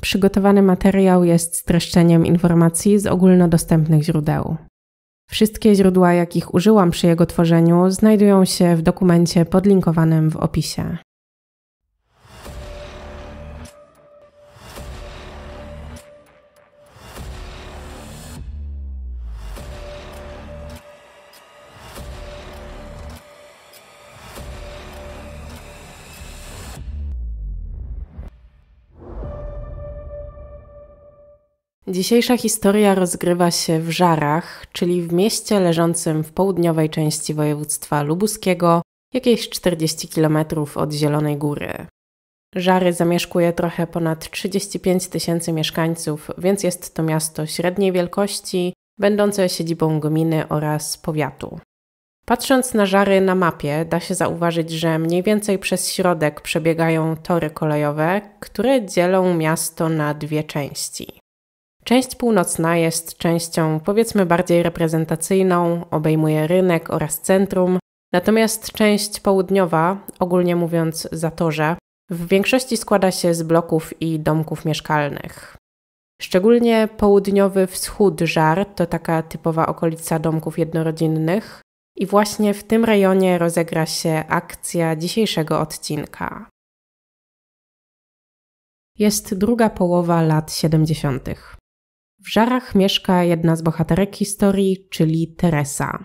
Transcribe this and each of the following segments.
Przygotowany materiał jest streszczeniem informacji z ogólnodostępnych źródeł. Wszystkie źródła, jakich użyłam przy jego tworzeniu, znajdują się w dokumencie podlinkowanym w opisie. Dzisiejsza historia rozgrywa się w Żarach, czyli w mieście leżącym w południowej części województwa lubuskiego, jakieś 40 km od Zielonej Góry. Żary zamieszkuje trochę ponad 35 tysięcy mieszkańców, więc jest to miasto średniej wielkości, będące siedzibą gminy oraz powiatu. Patrząc na Żary na mapie, da się zauważyć, że mniej więcej przez środek przebiegają tory kolejowe, które dzielą miasto na dwie części. Część północna jest częścią powiedzmy bardziej reprezentacyjną, obejmuje rynek oraz centrum, natomiast część południowa, ogólnie mówiąc zatorze, w większości składa się z bloków i domków mieszkalnych. Szczególnie południowy wschód Żar to taka typowa okolica domków jednorodzinnych i właśnie w tym rejonie rozegra się akcja dzisiejszego odcinka. Jest druga połowa lat 70. W Żarach mieszka jedna z bohaterek historii, czyli Teresa.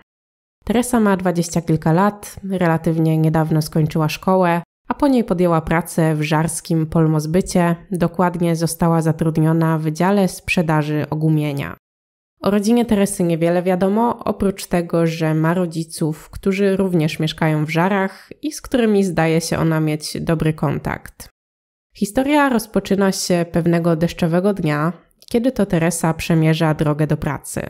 Teresa ma dwadzieścia kilka lat, relatywnie niedawno skończyła szkołę, a po niej podjęła pracę w żarskim polmozbycie, dokładnie została zatrudniona w dziale sprzedaży ogumienia. O rodzinie Teresy niewiele wiadomo, oprócz tego, że ma rodziców, którzy również mieszkają w Żarach i z którymi zdaje się ona mieć dobry kontakt. Historia rozpoczyna się pewnego deszczowego dnia, kiedy to Teresa przemierza drogę do pracy.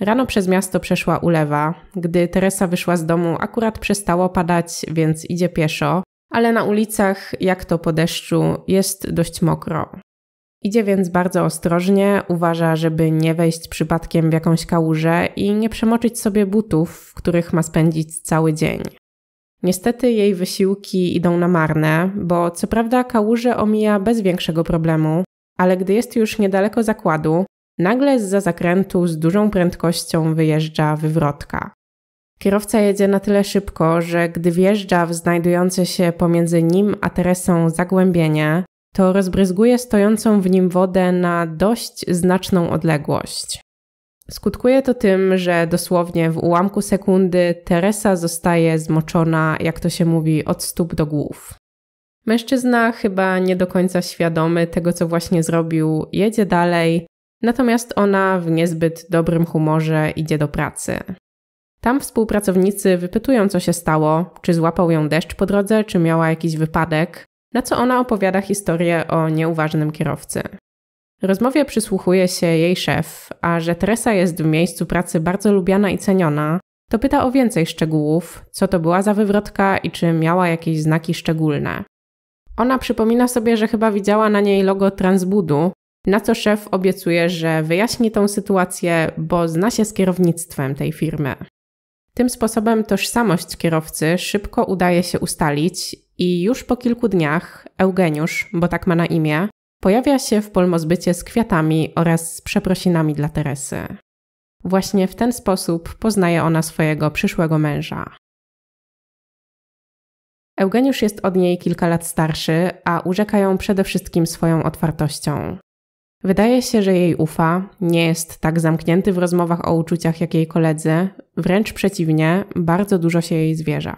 Rano przez miasto przeszła ulewa. Gdy Teresa wyszła z domu, akurat przestało padać, więc idzie pieszo, ale na ulicach, jak to po deszczu, jest dość mokro. Idzie więc bardzo ostrożnie, uważa, żeby nie wejść przypadkiem w jakąś kałużę i nie przemoczyć sobie butów, w których ma spędzić cały dzień. Niestety jej wysiłki idą na marne, bo co prawda kałuże omija bez większego problemu, ale gdy jest już niedaleko zakładu, nagle z za zakrętu z dużą prędkością wyjeżdża wywrotka. Kierowca jedzie na tyle szybko, że gdy wjeżdża w znajdujące się pomiędzy nim a Teresą zagłębienie, to rozbryzguje stojącą w nim wodę na dość znaczną odległość. Skutkuje to tym, że dosłownie w ułamku sekundy Teresa zostaje zmoczona, jak to się mówi, od stóp do głów. Mężczyzna, chyba nie do końca świadomy tego, co właśnie zrobił, jedzie dalej, natomiast ona w niezbyt dobrym humorze idzie do pracy. Tam współpracownicy wypytują, co się stało, czy złapał ją deszcz po drodze, czy miała jakiś wypadek, na co ona opowiada historię o nieuważnym kierowcy. Rozmowie przysłuchuje się jej szef, a że Teresa jest w miejscu pracy bardzo lubiana i ceniona, to pyta o więcej szczegółów, co to była za wywrotka i czy miała jakieś znaki szczególne. Ona przypomina sobie, że chyba widziała na niej logo Transbudu, na co szef obiecuje, że wyjaśni tą sytuację, bo zna się z kierownictwem tej firmy. Tym sposobem tożsamość kierowcy szybko udaje się ustalić i już po kilku dniach Eugeniusz, bo tak ma na imię, pojawia się w polmozbycie z kwiatami oraz z przeprosinami dla Teresy. Właśnie w ten sposób poznaje ona swojego przyszłego męża. Eugeniusz jest od niej kilka lat starszy, a urzeka ją przede wszystkim swoją otwartością. Wydaje się, że jej ufa, nie jest tak zamknięty w rozmowach o uczuciach jak jej koledzy, wręcz przeciwnie, bardzo dużo się jej zwierza.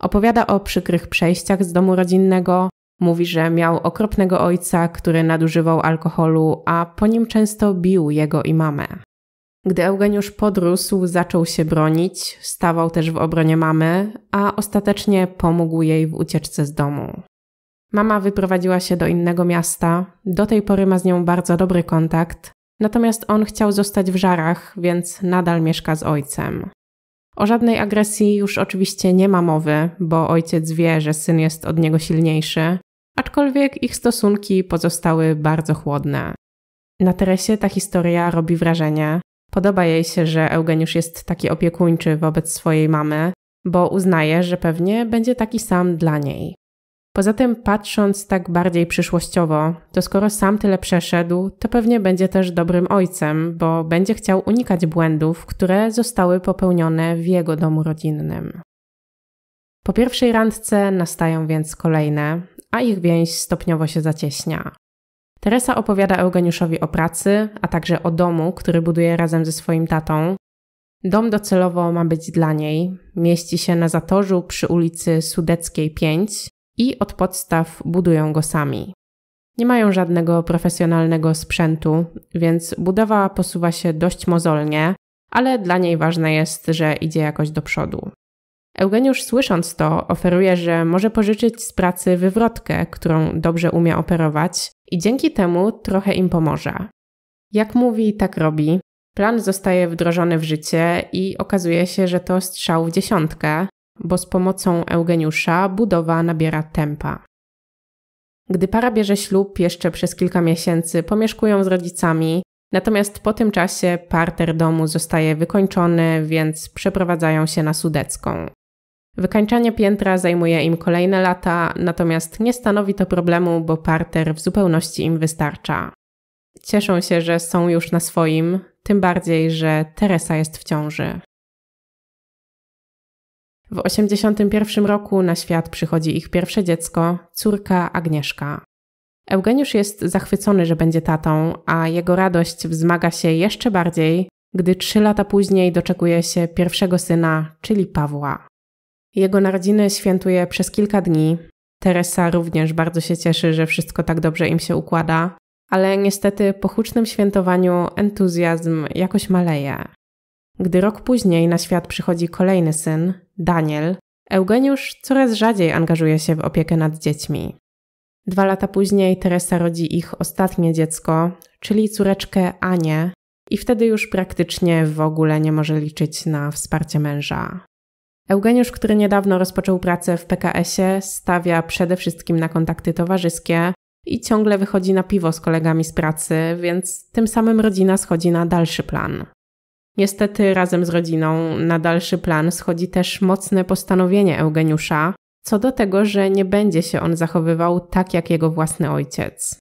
Opowiada o przykrych przejściach z domu rodzinnego, mówi, że miał okropnego ojca, który nadużywał alkoholu, a po nim często bił jego i mamę. Gdy Eugeniusz podrósł, zaczął się bronić, stawał też w obronie mamy, a ostatecznie pomógł jej w ucieczce z domu. Mama wyprowadziła się do innego miasta, do tej pory ma z nią bardzo dobry kontakt, natomiast on chciał zostać w żarach, więc nadal mieszka z ojcem. O żadnej agresji już oczywiście nie ma mowy, bo ojciec wie, że syn jest od niego silniejszy, aczkolwiek ich stosunki pozostały bardzo chłodne. Na Teresie ta historia robi wrażenie, Podoba jej się, że Eugeniusz jest taki opiekuńczy wobec swojej mamy, bo uznaje, że pewnie będzie taki sam dla niej. Poza tym, patrząc tak bardziej przyszłościowo, to skoro sam tyle przeszedł, to pewnie będzie też dobrym ojcem, bo będzie chciał unikać błędów, które zostały popełnione w jego domu rodzinnym. Po pierwszej randce nastają więc kolejne, a ich więź stopniowo się zacieśnia. Teresa opowiada Eugeniuszowi o pracy, a także o domu, który buduje razem ze swoim tatą. Dom docelowo ma być dla niej. Mieści się na Zatorzu przy ulicy Sudeckiej 5 i od podstaw budują go sami. Nie mają żadnego profesjonalnego sprzętu, więc budowa posuwa się dość mozolnie, ale dla niej ważne jest, że idzie jakoś do przodu. Eugeniusz słysząc to, oferuje, że może pożyczyć z pracy wywrotkę, którą dobrze umie operować, i dzięki temu trochę im pomoże. Jak mówi, tak robi. Plan zostaje wdrożony w życie i okazuje się, że to strzał w dziesiątkę, bo z pomocą Eugeniusza budowa nabiera tempa. Gdy para bierze ślub, jeszcze przez kilka miesięcy pomieszkują z rodzicami, natomiast po tym czasie parter domu zostaje wykończony, więc przeprowadzają się na Sudecką. Wykańczanie piętra zajmuje im kolejne lata, natomiast nie stanowi to problemu, bo parter w zupełności im wystarcza. Cieszą się, że są już na swoim, tym bardziej, że Teresa jest w ciąży. W 1981 roku na świat przychodzi ich pierwsze dziecko, córka Agnieszka. Eugeniusz jest zachwycony, że będzie tatą, a jego radość wzmaga się jeszcze bardziej, gdy trzy lata później doczekuje się pierwszego syna, czyli Pawła. Jego narodziny świętuje przez kilka dni. Teresa również bardzo się cieszy, że wszystko tak dobrze im się układa, ale niestety po hucznym świętowaniu entuzjazm jakoś maleje. Gdy rok później na świat przychodzi kolejny syn, Daniel, Eugeniusz coraz rzadziej angażuje się w opiekę nad dziećmi. Dwa lata później Teresa rodzi ich ostatnie dziecko, czyli córeczkę Anię, i wtedy już praktycznie w ogóle nie może liczyć na wsparcie męża. Eugeniusz, który niedawno rozpoczął pracę w PKS-ie, stawia przede wszystkim na kontakty towarzyskie i ciągle wychodzi na piwo z kolegami z pracy, więc tym samym rodzina schodzi na dalszy plan. Niestety razem z rodziną na dalszy plan schodzi też mocne postanowienie Eugeniusza co do tego, że nie będzie się on zachowywał tak jak jego własny ojciec.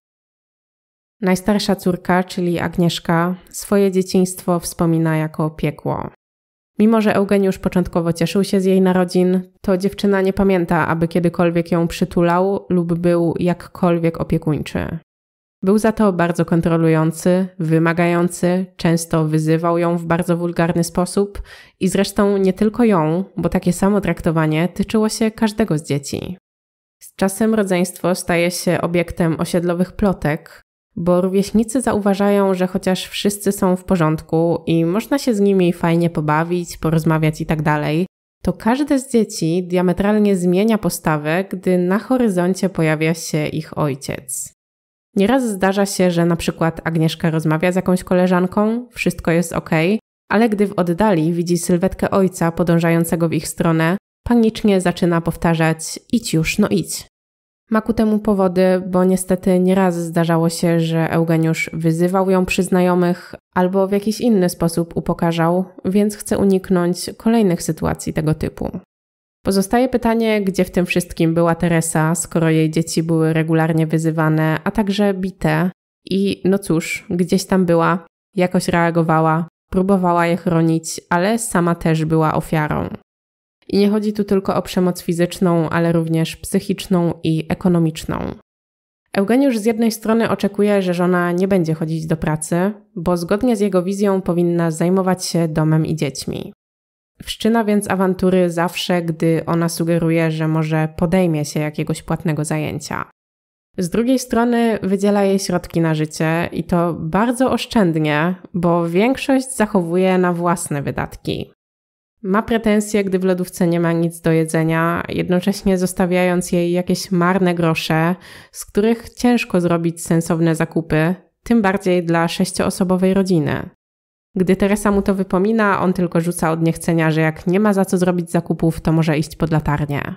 Najstarsza córka, czyli Agnieszka, swoje dzieciństwo wspomina jako piekło. Mimo, że Eugeniusz początkowo cieszył się z jej narodzin, to dziewczyna nie pamięta, aby kiedykolwiek ją przytulał lub był jakkolwiek opiekuńczy. Był za to bardzo kontrolujący, wymagający, często wyzywał ją w bardzo wulgarny sposób i zresztą nie tylko ją, bo takie samo traktowanie tyczyło się każdego z dzieci. Z czasem rodzeństwo staje się obiektem osiedlowych plotek, bo rówieśnicy zauważają, że chociaż wszyscy są w porządku i można się z nimi fajnie pobawić, porozmawiać itd., tak to każde z dzieci diametralnie zmienia postawę, gdy na horyzoncie pojawia się ich ojciec. Nieraz zdarza się, że na przykład Agnieszka rozmawia z jakąś koleżanką, wszystko jest ok, ale gdy w oddali widzi sylwetkę ojca podążającego w ich stronę, panicznie zaczyna powtarzać: idź już, no idź. Ma ku temu powody, bo niestety nieraz zdarzało się, że Eugeniusz wyzywał ją przy znajomych albo w jakiś inny sposób upokarzał, więc chce uniknąć kolejnych sytuacji tego typu. Pozostaje pytanie, gdzie w tym wszystkim była Teresa, skoro jej dzieci były regularnie wyzywane, a także bite i no cóż, gdzieś tam była, jakoś reagowała, próbowała je chronić, ale sama też była ofiarą. I nie chodzi tu tylko o przemoc fizyczną, ale również psychiczną i ekonomiczną. Eugeniusz z jednej strony oczekuje, że żona nie będzie chodzić do pracy, bo zgodnie z jego wizją powinna zajmować się domem i dziećmi. Wszczyna więc awantury zawsze, gdy ona sugeruje, że może podejmie się jakiegoś płatnego zajęcia. Z drugiej strony wydziela jej środki na życie i to bardzo oszczędnie, bo większość zachowuje na własne wydatki. Ma pretensje, gdy w lodówce nie ma nic do jedzenia, jednocześnie zostawiając jej jakieś marne grosze, z których ciężko zrobić sensowne zakupy, tym bardziej dla sześcioosobowej rodziny. Gdy Teresa mu to wypomina, on tylko rzuca od niechcenia, że jak nie ma za co zrobić zakupów, to może iść pod latarnię.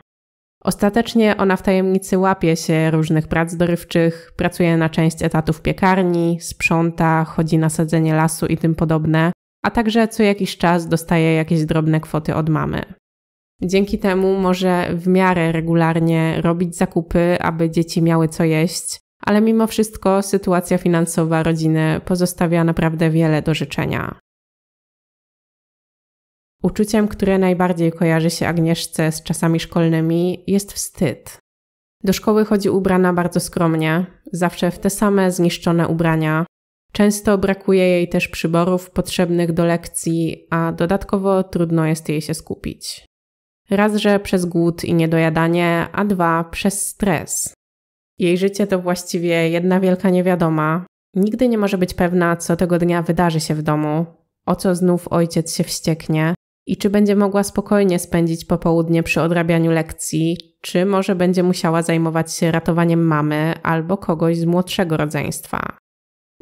Ostatecznie ona w tajemnicy łapie się różnych prac dorywczych, pracuje na część etatów piekarni, sprząta, chodzi na sadzenie lasu i tym podobne, a także co jakiś czas dostaje jakieś drobne kwoty od mamy. Dzięki temu może w miarę regularnie robić zakupy, aby dzieci miały co jeść, ale mimo wszystko sytuacja finansowa rodziny pozostawia naprawdę wiele do życzenia. Uczuciem, które najbardziej kojarzy się Agnieszce z czasami szkolnymi, jest wstyd. Do szkoły chodzi ubrana bardzo skromnie, zawsze w te same zniszczone ubrania, Często brakuje jej też przyborów potrzebnych do lekcji, a dodatkowo trudno jest jej się skupić. Raz, że przez głód i niedojadanie, a dwa, przez stres. Jej życie to właściwie jedna wielka niewiadoma. Nigdy nie może być pewna, co tego dnia wydarzy się w domu, o co znów ojciec się wścieknie i czy będzie mogła spokojnie spędzić popołudnie przy odrabianiu lekcji, czy może będzie musiała zajmować się ratowaniem mamy albo kogoś z młodszego rodzeństwa.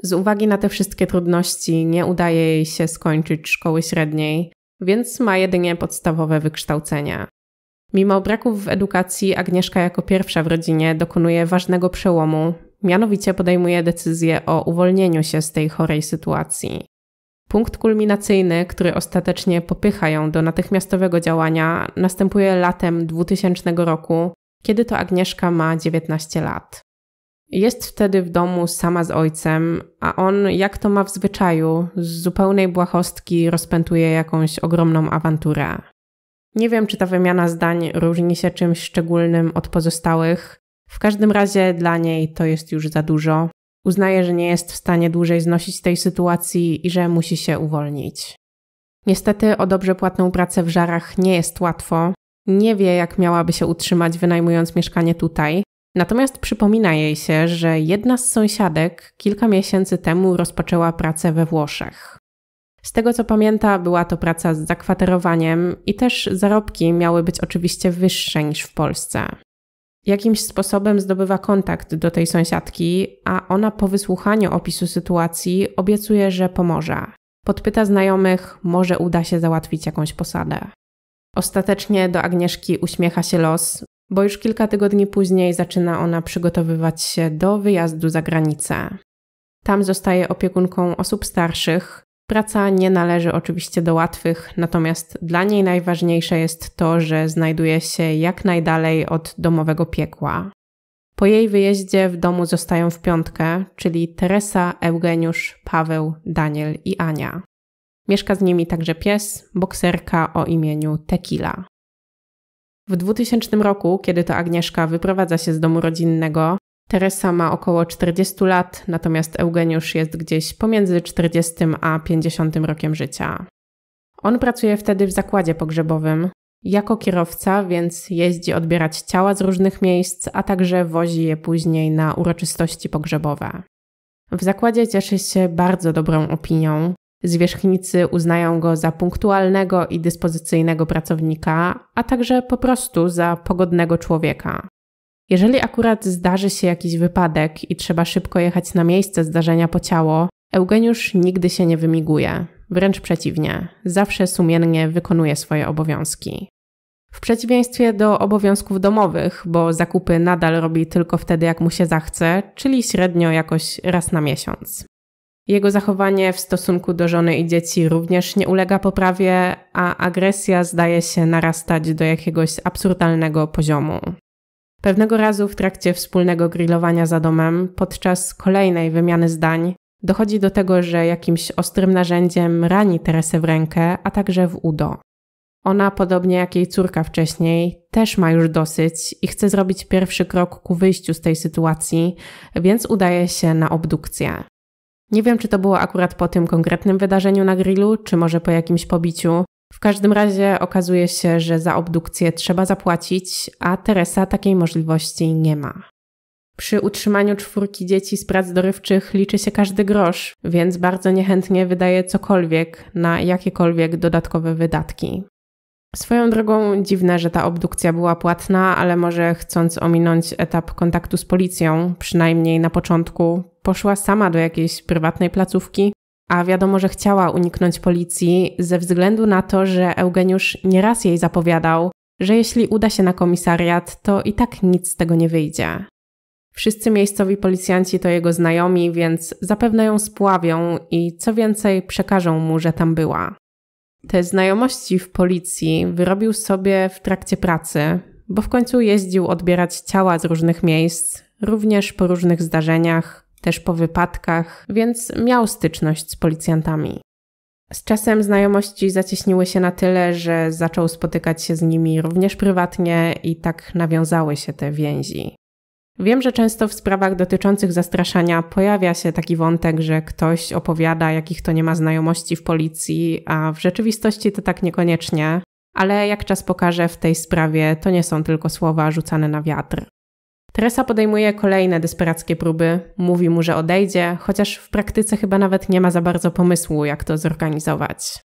Z uwagi na te wszystkie trudności nie udaje jej się skończyć szkoły średniej, więc ma jedynie podstawowe wykształcenie. Mimo braków w edukacji, Agnieszka jako pierwsza w rodzinie dokonuje ważnego przełomu, mianowicie podejmuje decyzję o uwolnieniu się z tej chorej sytuacji. Punkt kulminacyjny, który ostatecznie popycha ją do natychmiastowego działania, następuje latem 2000 roku, kiedy to Agnieszka ma 19 lat. Jest wtedy w domu sama z ojcem, a on, jak to ma w zwyczaju, z zupełnej błahostki rozpętuje jakąś ogromną awanturę. Nie wiem, czy ta wymiana zdań różni się czymś szczególnym od pozostałych. W każdym razie dla niej to jest już za dużo. Uznaje, że nie jest w stanie dłużej znosić tej sytuacji i że musi się uwolnić. Niestety o dobrze płatną pracę w żarach nie jest łatwo. Nie wie, jak miałaby się utrzymać, wynajmując mieszkanie tutaj, Natomiast przypomina jej się, że jedna z sąsiadek kilka miesięcy temu rozpoczęła pracę we Włoszech. Z tego co pamięta, była to praca z zakwaterowaniem i też zarobki miały być oczywiście wyższe niż w Polsce. Jakimś sposobem zdobywa kontakt do tej sąsiadki, a ona po wysłuchaniu opisu sytuacji obiecuje, że pomoże. Podpyta znajomych, może uda się załatwić jakąś posadę. Ostatecznie do Agnieszki uśmiecha się los bo już kilka tygodni później zaczyna ona przygotowywać się do wyjazdu za granicę. Tam zostaje opiekunką osób starszych. Praca nie należy oczywiście do łatwych, natomiast dla niej najważniejsze jest to, że znajduje się jak najdalej od domowego piekła. Po jej wyjeździe w domu zostają w piątkę, czyli Teresa, Eugeniusz, Paweł, Daniel i Ania. Mieszka z nimi także pies, bokserka o imieniu Tequila. W 2000 roku, kiedy to Agnieszka wyprowadza się z domu rodzinnego, Teresa ma około 40 lat, natomiast Eugeniusz jest gdzieś pomiędzy 40 a 50 rokiem życia. On pracuje wtedy w zakładzie pogrzebowym jako kierowca, więc jeździ odbierać ciała z różnych miejsc, a także wozi je później na uroczystości pogrzebowe. W zakładzie cieszy się bardzo dobrą opinią, Zwierzchnicy uznają go za punktualnego i dyspozycyjnego pracownika, a także po prostu za pogodnego człowieka. Jeżeli akurat zdarzy się jakiś wypadek i trzeba szybko jechać na miejsce zdarzenia po ciało, Eugeniusz nigdy się nie wymiguje. Wręcz przeciwnie, zawsze sumiennie wykonuje swoje obowiązki. W przeciwieństwie do obowiązków domowych, bo zakupy nadal robi tylko wtedy, jak mu się zachce, czyli średnio jakoś raz na miesiąc. Jego zachowanie w stosunku do żony i dzieci również nie ulega poprawie, a agresja zdaje się narastać do jakiegoś absurdalnego poziomu. Pewnego razu w trakcie wspólnego grillowania za domem, podczas kolejnej wymiany zdań, dochodzi do tego, że jakimś ostrym narzędziem rani Teresę w rękę, a także w udo. Ona, podobnie jak jej córka wcześniej, też ma już dosyć i chce zrobić pierwszy krok ku wyjściu z tej sytuacji, więc udaje się na obdukcję. Nie wiem, czy to było akurat po tym konkretnym wydarzeniu na grillu, czy może po jakimś pobiciu. W każdym razie okazuje się, że za obdukcję trzeba zapłacić, a Teresa takiej możliwości nie ma. Przy utrzymaniu czwórki dzieci z prac dorywczych liczy się każdy grosz, więc bardzo niechętnie wydaje cokolwiek na jakiekolwiek dodatkowe wydatki. Swoją drogą dziwne, że ta obdukcja była płatna, ale może chcąc ominąć etap kontaktu z policją, przynajmniej na początku, poszła sama do jakiejś prywatnej placówki, a wiadomo, że chciała uniknąć policji ze względu na to, że Eugeniusz nieraz jej zapowiadał, że jeśli uda się na komisariat, to i tak nic z tego nie wyjdzie. Wszyscy miejscowi policjanci to jego znajomi, więc zapewne ją spławią i co więcej przekażą mu, że tam była. Te znajomości w policji wyrobił sobie w trakcie pracy, bo w końcu jeździł odbierać ciała z różnych miejsc, również po różnych zdarzeniach, też po wypadkach, więc miał styczność z policjantami. Z czasem znajomości zacieśniły się na tyle, że zaczął spotykać się z nimi również prywatnie i tak nawiązały się te więzi. Wiem, że często w sprawach dotyczących zastraszania pojawia się taki wątek, że ktoś opowiada, jakich to nie ma znajomości w policji, a w rzeczywistości to tak niekoniecznie, ale jak czas pokaże, w tej sprawie to nie są tylko słowa rzucane na wiatr. Teresa podejmuje kolejne desperackie próby, mówi mu, że odejdzie, chociaż w praktyce chyba nawet nie ma za bardzo pomysłu, jak to zorganizować.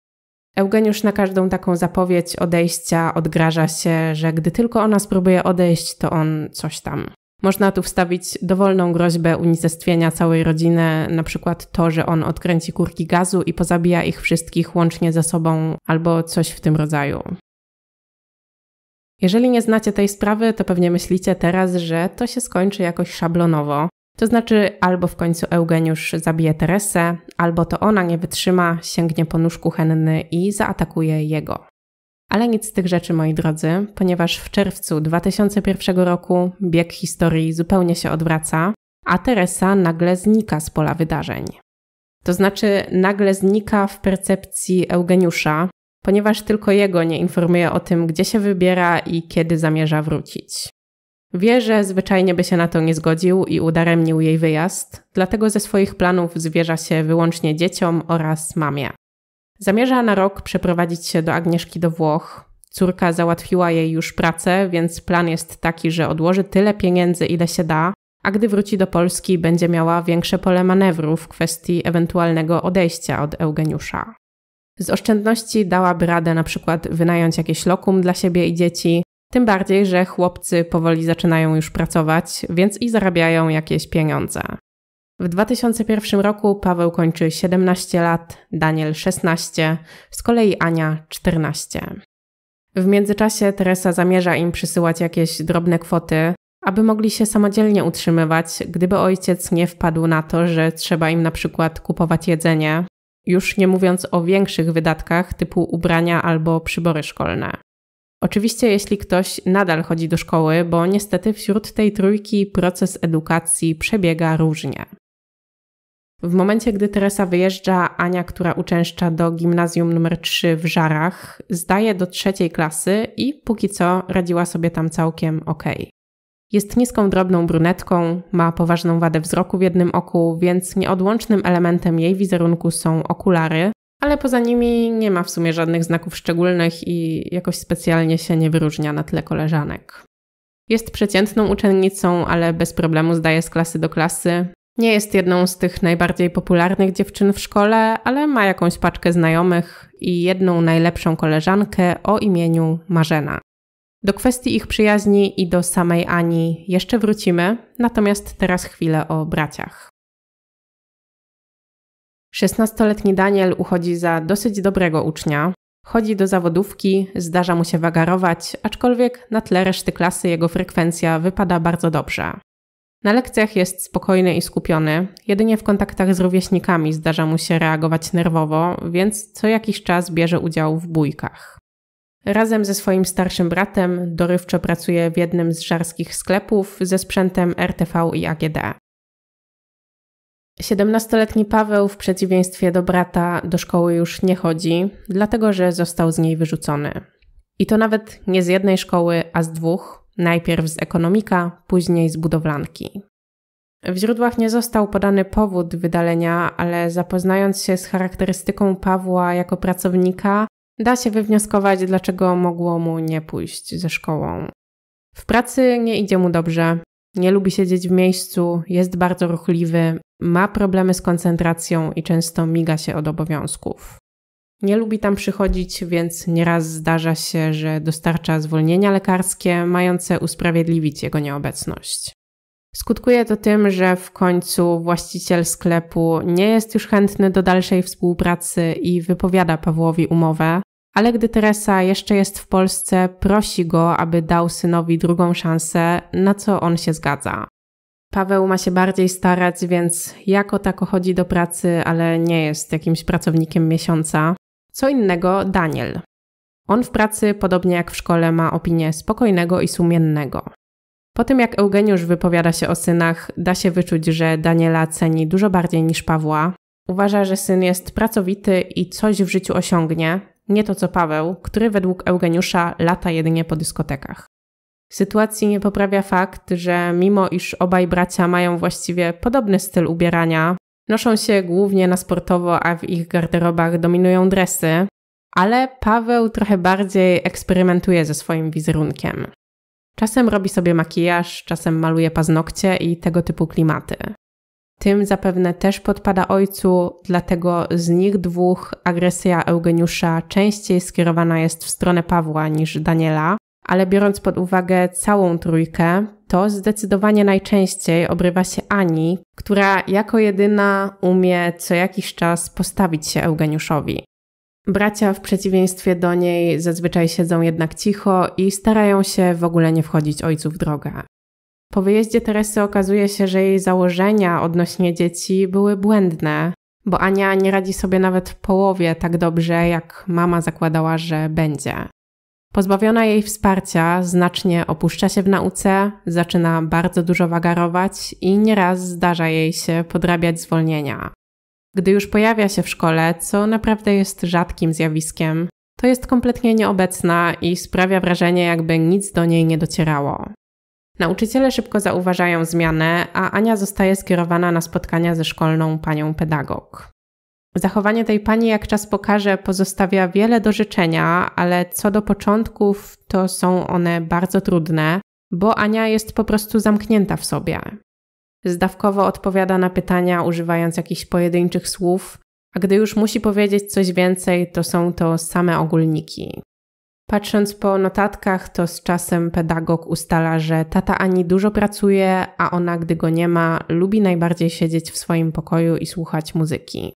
Eugeniusz na każdą taką zapowiedź odejścia odgraża się, że gdy tylko ona spróbuje odejść, to on coś tam. Można tu wstawić dowolną groźbę unicestwienia całej rodziny, na przykład to, że on odkręci kurki gazu i pozabija ich wszystkich łącznie ze sobą, albo coś w tym rodzaju. Jeżeli nie znacie tej sprawy, to pewnie myślicie teraz, że to się skończy jakoś szablonowo. To znaczy, albo w końcu Eugeniusz zabije Teresę, albo to ona nie wytrzyma, sięgnie po nóż kuchenny i zaatakuje jego. Ale nic z tych rzeczy, moi drodzy, ponieważ w czerwcu 2001 roku bieg historii zupełnie się odwraca, a Teresa nagle znika z pola wydarzeń. To znaczy, nagle znika w percepcji Eugeniusza, ponieważ tylko jego nie informuje o tym, gdzie się wybiera i kiedy zamierza wrócić. Wie, że zwyczajnie by się na to nie zgodził i udaremnił jej wyjazd, dlatego ze swoich planów zwierza się wyłącznie dzieciom oraz mamie. Zamierza na rok przeprowadzić się do Agnieszki do Włoch. Córka załatwiła jej już pracę, więc plan jest taki, że odłoży tyle pieniędzy, ile się da, a gdy wróci do Polski, będzie miała większe pole manewru w kwestii ewentualnego odejścia od Eugeniusza. Z oszczędności dałaby radę na przykład wynająć jakieś lokum dla siebie i dzieci, tym bardziej, że chłopcy powoli zaczynają już pracować, więc i zarabiają jakieś pieniądze. W 2001 roku Paweł kończy 17 lat, Daniel 16, z kolei Ania 14. W międzyczasie Teresa zamierza im przysyłać jakieś drobne kwoty, aby mogli się samodzielnie utrzymywać, gdyby ojciec nie wpadł na to, że trzeba im na przykład kupować jedzenie, już nie mówiąc o większych wydatkach typu ubrania albo przybory szkolne. Oczywiście, jeśli ktoś nadal chodzi do szkoły, bo niestety wśród tej trójki proces edukacji przebiega różnie. W momencie, gdy Teresa wyjeżdża, Ania, która uczęszcza do gimnazjum nr 3 w Żarach, zdaje do trzeciej klasy i póki co radziła sobie tam całkiem ok. Jest niską, drobną brunetką, ma poważną wadę wzroku w jednym oku, więc nieodłącznym elementem jej wizerunku są okulary, ale poza nimi nie ma w sumie żadnych znaków szczególnych i jakoś specjalnie się nie wyróżnia na tle koleżanek. Jest przeciętną uczennicą, ale bez problemu zdaje z klasy do klasy. Nie jest jedną z tych najbardziej popularnych dziewczyn w szkole, ale ma jakąś paczkę znajomych i jedną najlepszą koleżankę o imieniu Marzena. Do kwestii ich przyjaźni i do samej Ani jeszcze wrócimy, natomiast teraz chwilę o braciach. 16-letni Daniel uchodzi za dosyć dobrego ucznia. Chodzi do zawodówki, zdarza mu się wagarować, aczkolwiek na tle reszty klasy jego frekwencja wypada bardzo dobrze. Na lekcjach jest spokojny i skupiony, jedynie w kontaktach z rówieśnikami zdarza mu się reagować nerwowo, więc co jakiś czas bierze udział w bójkach. Razem ze swoim starszym bratem dorywczo pracuje w jednym z żarskich sklepów ze sprzętem RTV i AGD. 17-letni Paweł w przeciwieństwie do brata do szkoły już nie chodzi, dlatego że został z niej wyrzucony. I to nawet nie z jednej szkoły, a z dwóch, najpierw z ekonomika, później z budowlanki. W źródłach nie został podany powód wydalenia, ale zapoznając się z charakterystyką Pawła jako pracownika, da się wywnioskować, dlaczego mogło mu nie pójść ze szkołą. W pracy nie idzie mu dobrze, nie lubi siedzieć w miejscu, jest bardzo ruchliwy, ma problemy z koncentracją i często miga się od obowiązków. Nie lubi tam przychodzić, więc nieraz zdarza się, że dostarcza zwolnienia lekarskie mające usprawiedliwić jego nieobecność. Skutkuje to tym, że w końcu właściciel sklepu nie jest już chętny do dalszej współpracy i wypowiada Pawłowi umowę, ale gdy Teresa jeszcze jest w Polsce, prosi go, aby dał synowi drugą szansę, na co on się zgadza. Paweł ma się bardziej starać, więc jako tako chodzi do pracy, ale nie jest jakimś pracownikiem miesiąca. Co innego Daniel. On w pracy, podobnie jak w szkole, ma opinię spokojnego i sumiennego. Po tym jak Eugeniusz wypowiada się o synach, da się wyczuć, że Daniela ceni dużo bardziej niż Pawła. Uważa, że syn jest pracowity i coś w życiu osiągnie, nie to co Paweł, który według Eugeniusza lata jedynie po dyskotekach. Sytuacji nie poprawia fakt, że mimo iż obaj bracia mają właściwie podobny styl ubierania, noszą się głównie na sportowo, a w ich garderobach dominują dresy, ale Paweł trochę bardziej eksperymentuje ze swoim wizerunkiem. Czasem robi sobie makijaż, czasem maluje paznokcie i tego typu klimaty. Tym zapewne też podpada ojcu, dlatego z nich dwóch agresja Eugeniusza częściej skierowana jest w stronę Pawła niż Daniela, ale biorąc pod uwagę całą trójkę, to zdecydowanie najczęściej obrywa się Ani, która jako jedyna umie co jakiś czas postawić się Eugeniuszowi. Bracia w przeciwieństwie do niej zazwyczaj siedzą jednak cicho i starają się w ogóle nie wchodzić ojcu w drogę. Po wyjeździe Teresy okazuje się, że jej założenia odnośnie dzieci były błędne, bo Ania nie radzi sobie nawet w połowie tak dobrze, jak mama zakładała, że będzie. Pozbawiona jej wsparcia, znacznie opuszcza się w nauce, zaczyna bardzo dużo wagarować i nieraz zdarza jej się podrabiać zwolnienia. Gdy już pojawia się w szkole, co naprawdę jest rzadkim zjawiskiem, to jest kompletnie nieobecna i sprawia wrażenie, jakby nic do niej nie docierało. Nauczyciele szybko zauważają zmianę, a Ania zostaje skierowana na spotkania ze szkolną panią pedagog. Zachowanie tej pani, jak czas pokaże, pozostawia wiele do życzenia, ale co do początków, to są one bardzo trudne, bo Ania jest po prostu zamknięta w sobie. Zdawkowo odpowiada na pytania, używając jakichś pojedynczych słów, a gdy już musi powiedzieć coś więcej, to są to same ogólniki. Patrząc po notatkach, to z czasem pedagog ustala, że tata Ani dużo pracuje, a ona, gdy go nie ma, lubi najbardziej siedzieć w swoim pokoju i słuchać muzyki.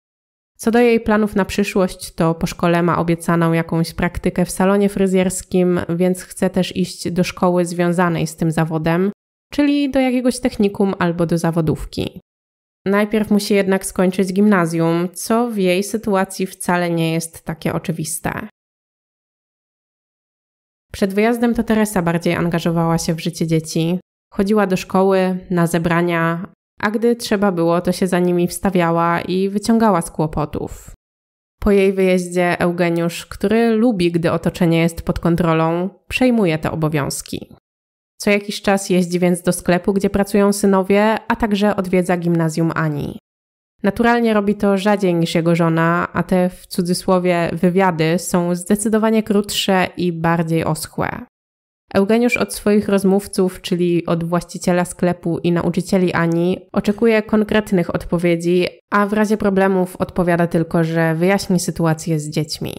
Co do jej planów na przyszłość, to po szkole ma obiecaną jakąś praktykę w salonie fryzjerskim, więc chce też iść do szkoły związanej z tym zawodem, czyli do jakiegoś technikum albo do zawodówki. Najpierw musi jednak skończyć gimnazjum, co w jej sytuacji wcale nie jest takie oczywiste. Przed wyjazdem to Teresa bardziej angażowała się w życie dzieci. Chodziła do szkoły, na zebrania, a gdy trzeba było, to się za nimi wstawiała i wyciągała z kłopotów. Po jej wyjeździe Eugeniusz, który lubi, gdy otoczenie jest pod kontrolą, przejmuje te obowiązki. Co jakiś czas jeździ więc do sklepu, gdzie pracują synowie, a także odwiedza gimnazjum Ani. Naturalnie robi to rzadziej niż jego żona, a te w cudzysłowie wywiady są zdecydowanie krótsze i bardziej oschłe. Eugeniusz od swoich rozmówców, czyli od właściciela sklepu i nauczycieli Ani, oczekuje konkretnych odpowiedzi, a w razie problemów odpowiada tylko, że wyjaśni sytuację z dziećmi.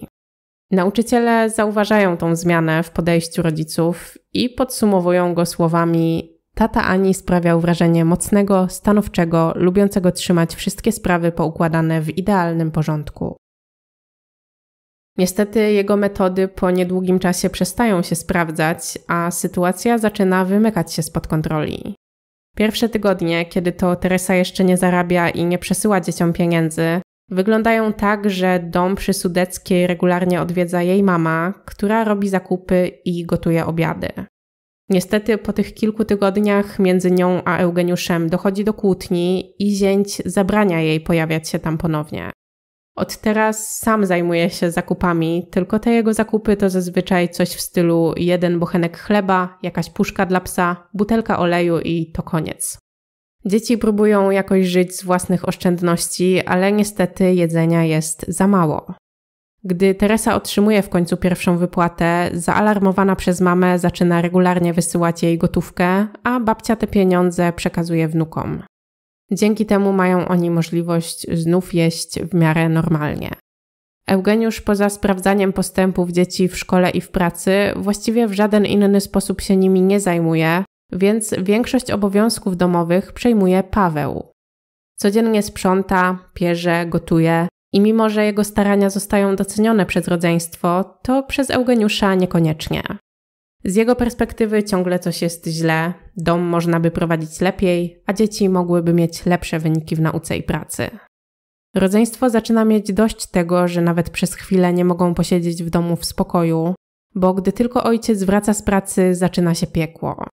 Nauczyciele zauważają tą zmianę w podejściu rodziców i podsumowują go słowami: Tata Ani sprawiał wrażenie mocnego, stanowczego, lubiącego trzymać wszystkie sprawy poukładane w idealnym porządku. Niestety jego metody po niedługim czasie przestają się sprawdzać, a sytuacja zaczyna wymykać się spod kontroli. Pierwsze tygodnie, kiedy to Teresa jeszcze nie zarabia i nie przesyła dzieciom pieniędzy, wyglądają tak, że dom przy Sudeckiej regularnie odwiedza jej mama, która robi zakupy i gotuje obiady. Niestety po tych kilku tygodniach między nią a Eugeniuszem dochodzi do kłótni i zięć zabrania jej pojawiać się tam ponownie. Od teraz sam zajmuje się zakupami, tylko te jego zakupy to zazwyczaj coś w stylu jeden bochenek chleba, jakaś puszka dla psa, butelka oleju i to koniec. Dzieci próbują jakoś żyć z własnych oszczędności, ale niestety jedzenia jest za mało. Gdy Teresa otrzymuje w końcu pierwszą wypłatę, zaalarmowana przez mamę zaczyna regularnie wysyłać jej gotówkę, a babcia te pieniądze przekazuje wnukom. Dzięki temu mają oni możliwość znów jeść w miarę normalnie. Eugeniusz poza sprawdzaniem postępów dzieci w szkole i w pracy właściwie w żaden inny sposób się nimi nie zajmuje, więc większość obowiązków domowych przejmuje Paweł. Codziennie sprząta, pierze, gotuje, i mimo, że jego starania zostają docenione przez rodzeństwo, to przez Eugeniusza niekoniecznie. Z jego perspektywy ciągle coś jest źle, dom można by prowadzić lepiej, a dzieci mogłyby mieć lepsze wyniki w nauce i pracy. Rodzeństwo zaczyna mieć dość tego, że nawet przez chwilę nie mogą posiedzieć w domu w spokoju, bo gdy tylko ojciec wraca z pracy, zaczyna się piekło.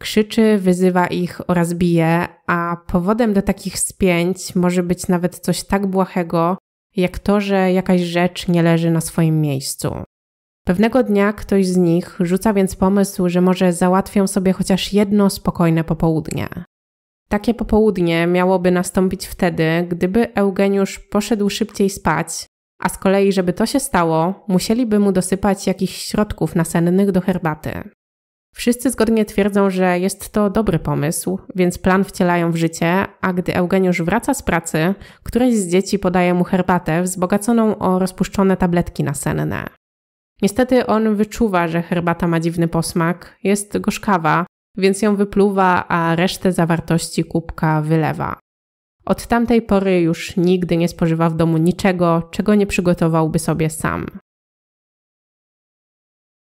Krzyczy, wyzywa ich oraz bije, a powodem do takich spięć może być nawet coś tak błahego, jak to, że jakaś rzecz nie leży na swoim miejscu. Pewnego dnia ktoś z nich rzuca więc pomysł, że może załatwią sobie chociaż jedno spokojne popołudnie. Takie popołudnie miałoby nastąpić wtedy, gdyby Eugeniusz poszedł szybciej spać, a z kolei, żeby to się stało, musieliby mu dosypać jakichś środków nasennych do herbaty. Wszyscy zgodnie twierdzą, że jest to dobry pomysł, więc plan wcielają w życie, a gdy Eugeniusz wraca z pracy, któreś z dzieci podaje mu herbatę wzbogaconą o rozpuszczone tabletki nasenne. Niestety on wyczuwa, że herbata ma dziwny posmak, jest gorzkawa, więc ją wypluwa, a resztę zawartości kubka wylewa. Od tamtej pory już nigdy nie spożywa w domu niczego, czego nie przygotowałby sobie sam.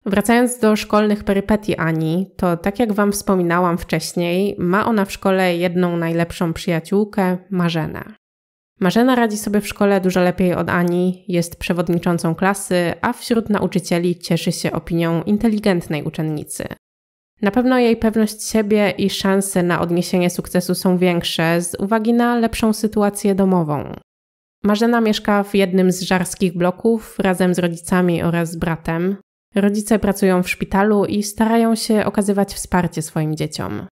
Wracając do szkolnych perypetii Ani, to tak jak Wam wspominałam wcześniej, ma ona w szkole jedną najlepszą przyjaciółkę, Marzenę. Marzena radzi sobie w szkole dużo lepiej od Ani, jest przewodniczącą klasy, a wśród nauczycieli cieszy się opinią inteligentnej uczennicy. Na pewno jej pewność siebie i szanse na odniesienie sukcesu są większe z uwagi na lepszą sytuację domową. Marzena mieszka w jednym z żarskich bloków razem z rodzicami oraz bratem. Rodzice pracują w szpitalu i starają się okazywać wsparcie swoim dzieciom.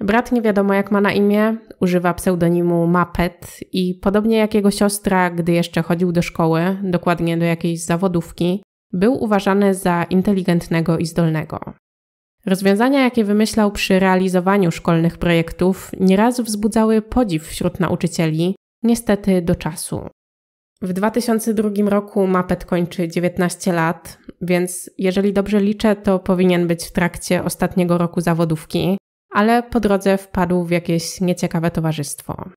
Brat nie wiadomo jak ma na imię, używa pseudonimu Mapet i podobnie jak jego siostra, gdy jeszcze chodził do szkoły, dokładnie do jakiejś zawodówki, był uważany za inteligentnego i zdolnego. Rozwiązania, jakie wymyślał przy realizowaniu szkolnych projektów, nieraz wzbudzały podziw wśród nauczycieli, niestety do czasu. W 2002 roku Mapet kończy 19 lat, więc jeżeli dobrze liczę, to powinien być w trakcie ostatniego roku zawodówki, ale po drodze wpadł w jakieś nieciekawe towarzystwo.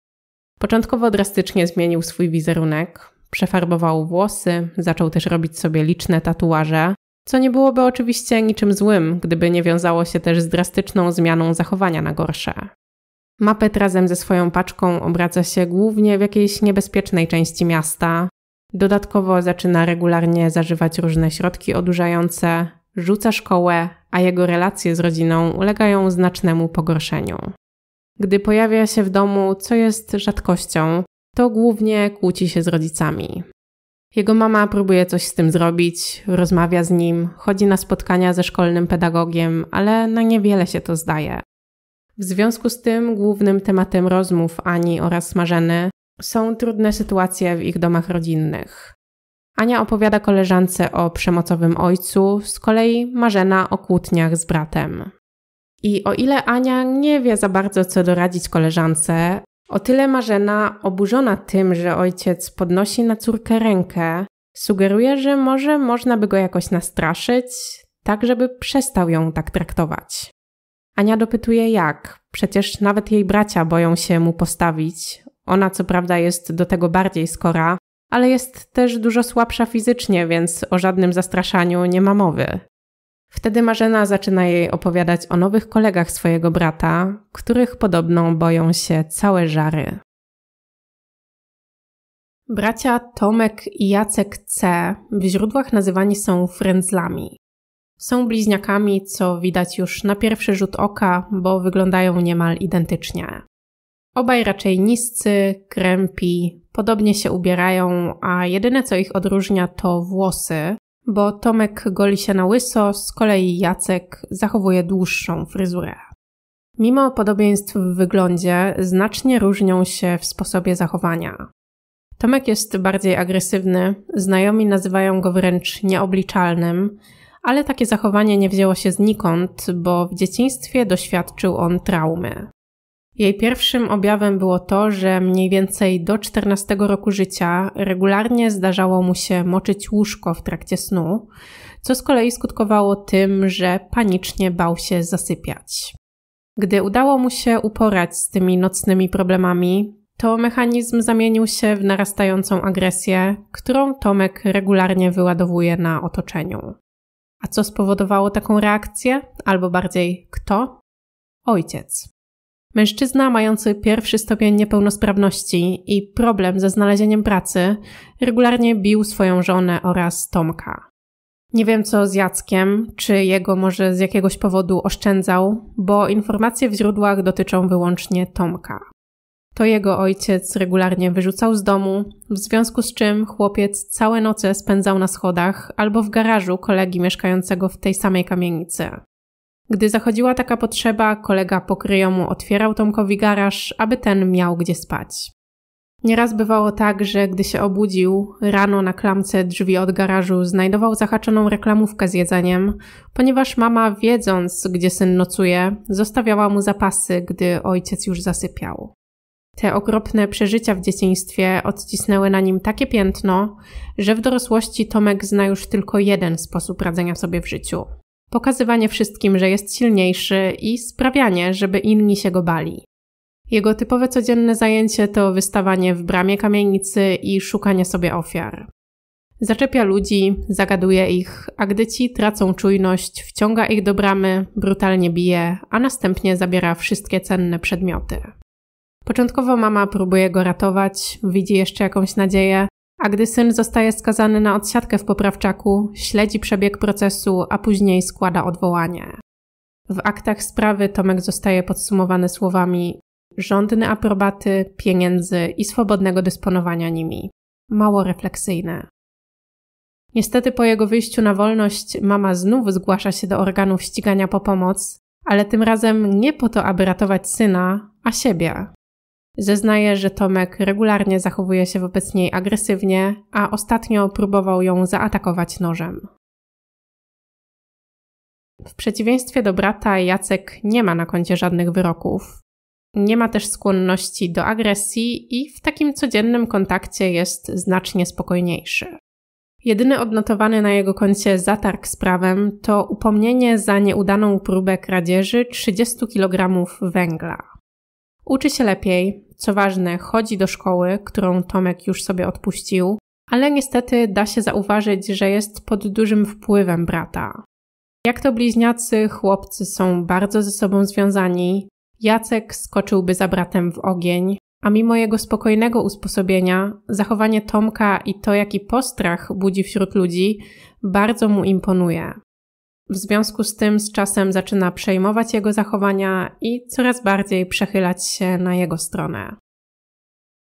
Początkowo drastycznie zmienił swój wizerunek, przefarbował włosy, zaczął też robić sobie liczne tatuaże, co nie byłoby oczywiście niczym złym, gdyby nie wiązało się też z drastyczną zmianą zachowania na gorsze. Mapet razem ze swoją paczką obraca się głównie w jakiejś niebezpiecznej części miasta. Dodatkowo zaczyna regularnie zażywać różne środki odurzające, rzuca szkołę, a jego relacje z rodziną ulegają znacznemu pogorszeniu. Gdy pojawia się w domu, co jest rzadkością, to głównie kłóci się z rodzicami. Jego mama próbuje coś z tym zrobić, rozmawia z nim, chodzi na spotkania ze szkolnym pedagogiem, ale na niewiele się to zdaje. W związku z tym głównym tematem rozmów Ani oraz Marzeny są trudne sytuacje w ich domach rodzinnych. Ania opowiada koleżance o przemocowym ojcu, z kolei Marzena o kłótniach z bratem. I o ile Ania nie wie za bardzo, co doradzić koleżance, o tyle Marzena, oburzona tym, że ojciec podnosi na córkę rękę, sugeruje, że może można by go jakoś nastraszyć, tak żeby przestał ją tak traktować. Ania dopytuje jak. Przecież nawet jej bracia boją się mu postawić. Ona co prawda jest do tego bardziej skora, ale jest też dużo słabsza fizycznie, więc o żadnym zastraszaniu nie ma mowy. Wtedy Marzena zaczyna jej opowiadać o nowych kolegach swojego brata, których podobno boją się całe żary. Bracia Tomek i Jacek C. w źródłach nazywani są frędzlami. Są bliźniakami, co widać już na pierwszy rzut oka, bo wyglądają niemal identycznie. Obaj raczej niscy, krępi, podobnie się ubierają, a jedyne co ich odróżnia to włosy, bo Tomek goli się na łyso, z kolei Jacek zachowuje dłuższą fryzurę. Mimo podobieństw w wyglądzie, znacznie różnią się w sposobie zachowania. Tomek jest bardziej agresywny, znajomi nazywają go wręcz nieobliczalnym, ale takie zachowanie nie wzięło się znikąd, bo w dzieciństwie doświadczył on traumy. Jej pierwszym objawem było to, że mniej więcej do 14 roku życia regularnie zdarzało mu się moczyć łóżko w trakcie snu, co z kolei skutkowało tym, że panicznie bał się zasypiać. Gdy udało mu się uporać z tymi nocnymi problemami, to mechanizm zamienił się w narastającą agresję, którą Tomek regularnie wyładowuje na otoczeniu. A co spowodowało taką reakcję, albo bardziej kto? Ojciec. Mężczyzna mający pierwszy stopień niepełnosprawności i problem ze znalezieniem pracy regularnie bił swoją żonę oraz Tomka. Nie wiem co z Jackiem, czy jego może z jakiegoś powodu oszczędzał, bo informacje w źródłach dotyczą wyłącznie Tomka. To jego ojciec regularnie wyrzucał z domu, w związku z czym chłopiec całe noce spędzał na schodach albo w garażu kolegi mieszkającego w tej samej kamienicy. Gdy zachodziła taka potrzeba, kolega pokryjomu otwierał Tomkowi garaż, aby ten miał gdzie spać. Nieraz bywało tak, że gdy się obudził, rano na klamce drzwi od garażu znajdował zahaczoną reklamówkę z jedzeniem, ponieważ mama, wiedząc, gdzie syn nocuje, zostawiała mu zapasy, gdy ojciec już zasypiał. Te okropne przeżycia w dzieciństwie odcisnęły na nim takie piętno, że w dorosłości Tomek zna już tylko jeden sposób radzenia sobie w życiu. Pokazywanie wszystkim, że jest silniejszy i sprawianie, żeby inni się go bali. Jego typowe codzienne zajęcie to wystawanie w bramie kamienicy i szukanie sobie ofiar. Zaczepia ludzi, zagaduje ich, a gdy ci tracą czujność, wciąga ich do bramy, brutalnie bije, a następnie zabiera wszystkie cenne przedmioty. Początkowo mama próbuje go ratować, widzi jeszcze jakąś nadzieję, a gdy syn zostaje skazany na odsiadkę w poprawczaku, śledzi przebieg procesu, a później składa odwołanie. W aktach sprawy Tomek zostaje podsumowany słowami żądny aprobaty, pieniędzy i swobodnego dysponowania nimi. Mało refleksyjne. Niestety po jego wyjściu na wolność mama znów zgłasza się do organów ścigania po pomoc, ale tym razem nie po to, aby ratować syna, a siebie. Zeznaje, że Tomek regularnie zachowuje się wobec niej agresywnie, a ostatnio próbował ją zaatakować nożem. W przeciwieństwie do brata, Jacek nie ma na koncie żadnych wyroków. Nie ma też skłonności do agresji i w takim codziennym kontakcie jest znacznie spokojniejszy. Jedyny odnotowany na jego koncie zatarg z prawem to upomnienie za nieudaną próbę kradzieży 30 kg węgla. Uczy się lepiej, co ważne, chodzi do szkoły, którą Tomek już sobie odpuścił, ale niestety da się zauważyć, że jest pod dużym wpływem brata. Jak to bliźniacy, chłopcy są bardzo ze sobą związani. Jacek skoczyłby za bratem w ogień, a mimo jego spokojnego usposobienia, zachowanie Tomka i to, jaki postrach budzi wśród ludzi, bardzo mu imponuje. W związku z tym z czasem zaczyna przejmować jego zachowania i coraz bardziej przechylać się na jego stronę.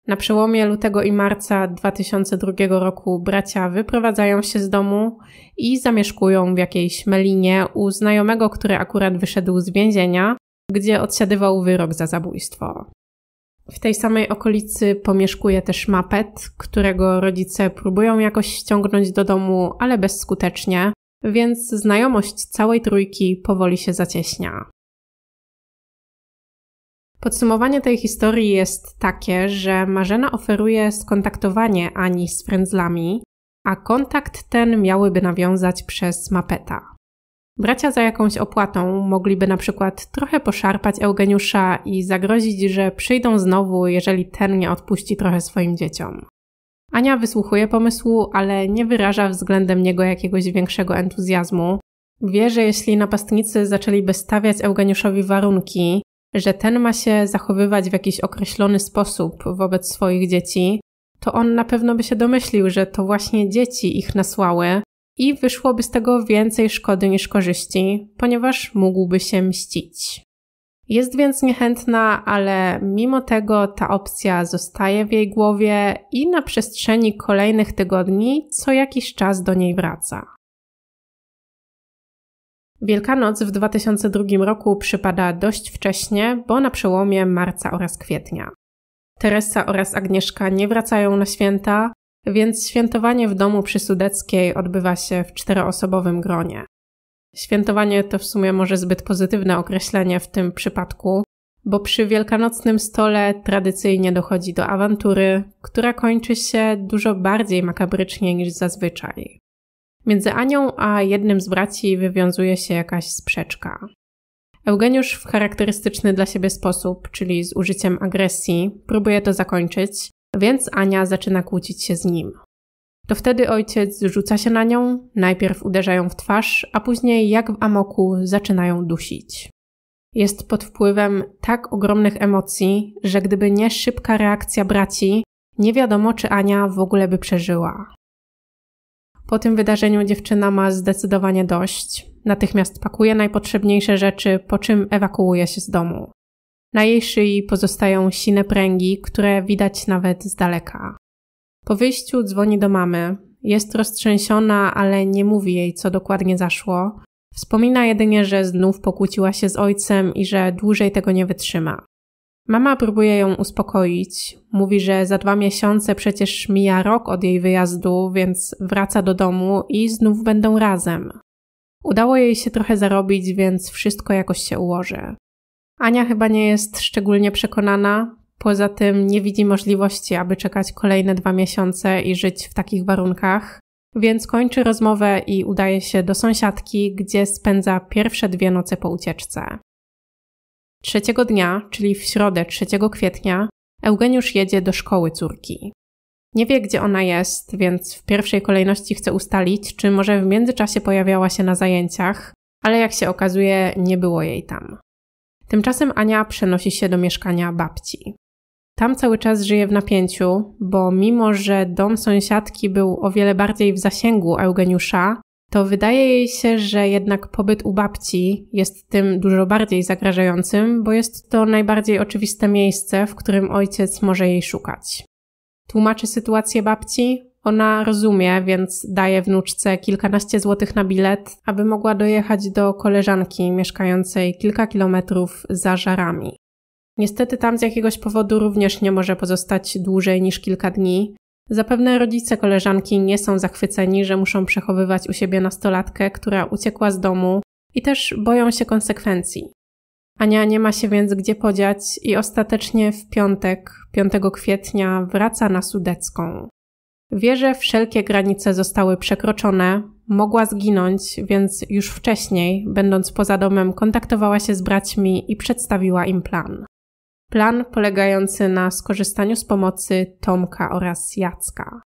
Na przełomie lutego i marca 2002 roku bracia wyprowadzają się z domu i zamieszkują w jakiejś melinie u znajomego, który akurat wyszedł z więzienia, gdzie odsiadywał wyrok za zabójstwo. W tej samej okolicy pomieszkuje też mapet, którego rodzice próbują jakoś ściągnąć do domu, ale bezskutecznie, więc znajomość całej trójki powoli się zacieśnia. Podsumowanie tej historii jest takie, że Marzena oferuje skontaktowanie Ani z frędzlami, a kontakt ten miałyby nawiązać przez mapeta. Bracia za jakąś opłatą mogliby na przykład trochę poszarpać Eugeniusza i zagrozić, że przyjdą znowu, jeżeli ten nie odpuści trochę swoim dzieciom. Ania wysłuchuje pomysłu, ale nie wyraża względem niego jakiegoś większego entuzjazmu. Wie, że jeśli napastnicy zaczęliby stawiać Eugeniuszowi warunki, że ten ma się zachowywać w jakiś określony sposób wobec swoich dzieci, to on na pewno by się domyślił, że to właśnie dzieci ich nasłały i wyszłoby z tego więcej szkody niż korzyści, ponieważ mógłby się mścić. Jest więc niechętna, ale mimo tego ta opcja zostaje w jej głowie i na przestrzeni kolejnych tygodni co jakiś czas do niej wraca. Wielkanoc w 2002 roku przypada dość wcześnie, bo na przełomie marca oraz kwietnia. Teresa oraz Agnieszka nie wracają na święta, więc świętowanie w domu przy Sudeckiej odbywa się w czteroosobowym gronie. Świętowanie to w sumie może zbyt pozytywne określenie w tym przypadku, bo przy wielkanocnym stole tradycyjnie dochodzi do awantury, która kończy się dużo bardziej makabrycznie niż zazwyczaj. Między Anią a jednym z braci wywiązuje się jakaś sprzeczka. Eugeniusz w charakterystyczny dla siebie sposób, czyli z użyciem agresji, próbuje to zakończyć, więc Ania zaczyna kłócić się z nim. To wtedy ojciec rzuca się na nią, najpierw uderzają w twarz, a później, jak w amoku, zaczynają dusić. Jest pod wpływem tak ogromnych emocji, że gdyby nie szybka reakcja braci, nie wiadomo, czy Ania w ogóle by przeżyła. Po tym wydarzeniu dziewczyna ma zdecydowanie dość. Natychmiast pakuje najpotrzebniejsze rzeczy, po czym ewakuuje się z domu. Na jej szyi pozostają sine pręgi, które widać nawet z daleka. Po wyjściu dzwoni do mamy. Jest roztrzęsiona, ale nie mówi jej, co dokładnie zaszło. Wspomina jedynie, że znów pokłóciła się z ojcem i że dłużej tego nie wytrzyma. Mama próbuje ją uspokoić. Mówi, że za dwa miesiące przecież mija rok od jej wyjazdu, więc wraca do domu i znów będą razem. Udało jej się trochę zarobić, więc wszystko jakoś się ułoży. Ania chyba nie jest szczególnie przekonana, Poza tym nie widzi możliwości, aby czekać kolejne dwa miesiące i żyć w takich warunkach, więc kończy rozmowę i udaje się do sąsiadki, gdzie spędza pierwsze dwie noce po ucieczce. Trzeciego dnia, czyli w środę 3 kwietnia, Eugeniusz jedzie do szkoły córki. Nie wie, gdzie ona jest, więc w pierwszej kolejności chce ustalić, czy może w międzyczasie pojawiała się na zajęciach, ale jak się okazuje, nie było jej tam. Tymczasem Ania przenosi się do mieszkania babci. Tam cały czas żyję w napięciu, bo mimo, że dom sąsiadki był o wiele bardziej w zasięgu Eugeniusza, to wydaje jej się, że jednak pobyt u babci jest tym dużo bardziej zagrażającym, bo jest to najbardziej oczywiste miejsce, w którym ojciec może jej szukać. Tłumaczy sytuację babci, ona rozumie, więc daje wnuczce kilkanaście złotych na bilet, aby mogła dojechać do koleżanki mieszkającej kilka kilometrów za żarami. Niestety tam z jakiegoś powodu również nie może pozostać dłużej niż kilka dni. Zapewne rodzice koleżanki nie są zachwyceni, że muszą przechowywać u siebie nastolatkę, która uciekła z domu i też boją się konsekwencji. Ania nie ma się więc gdzie podziać i ostatecznie w piątek, 5 kwietnia, wraca na Sudecką. Wie, że wszelkie granice zostały przekroczone, mogła zginąć, więc już wcześniej, będąc poza domem, kontaktowała się z braćmi i przedstawiła im plan. Plan polegający na skorzystaniu z pomocy Tomka oraz Jacka.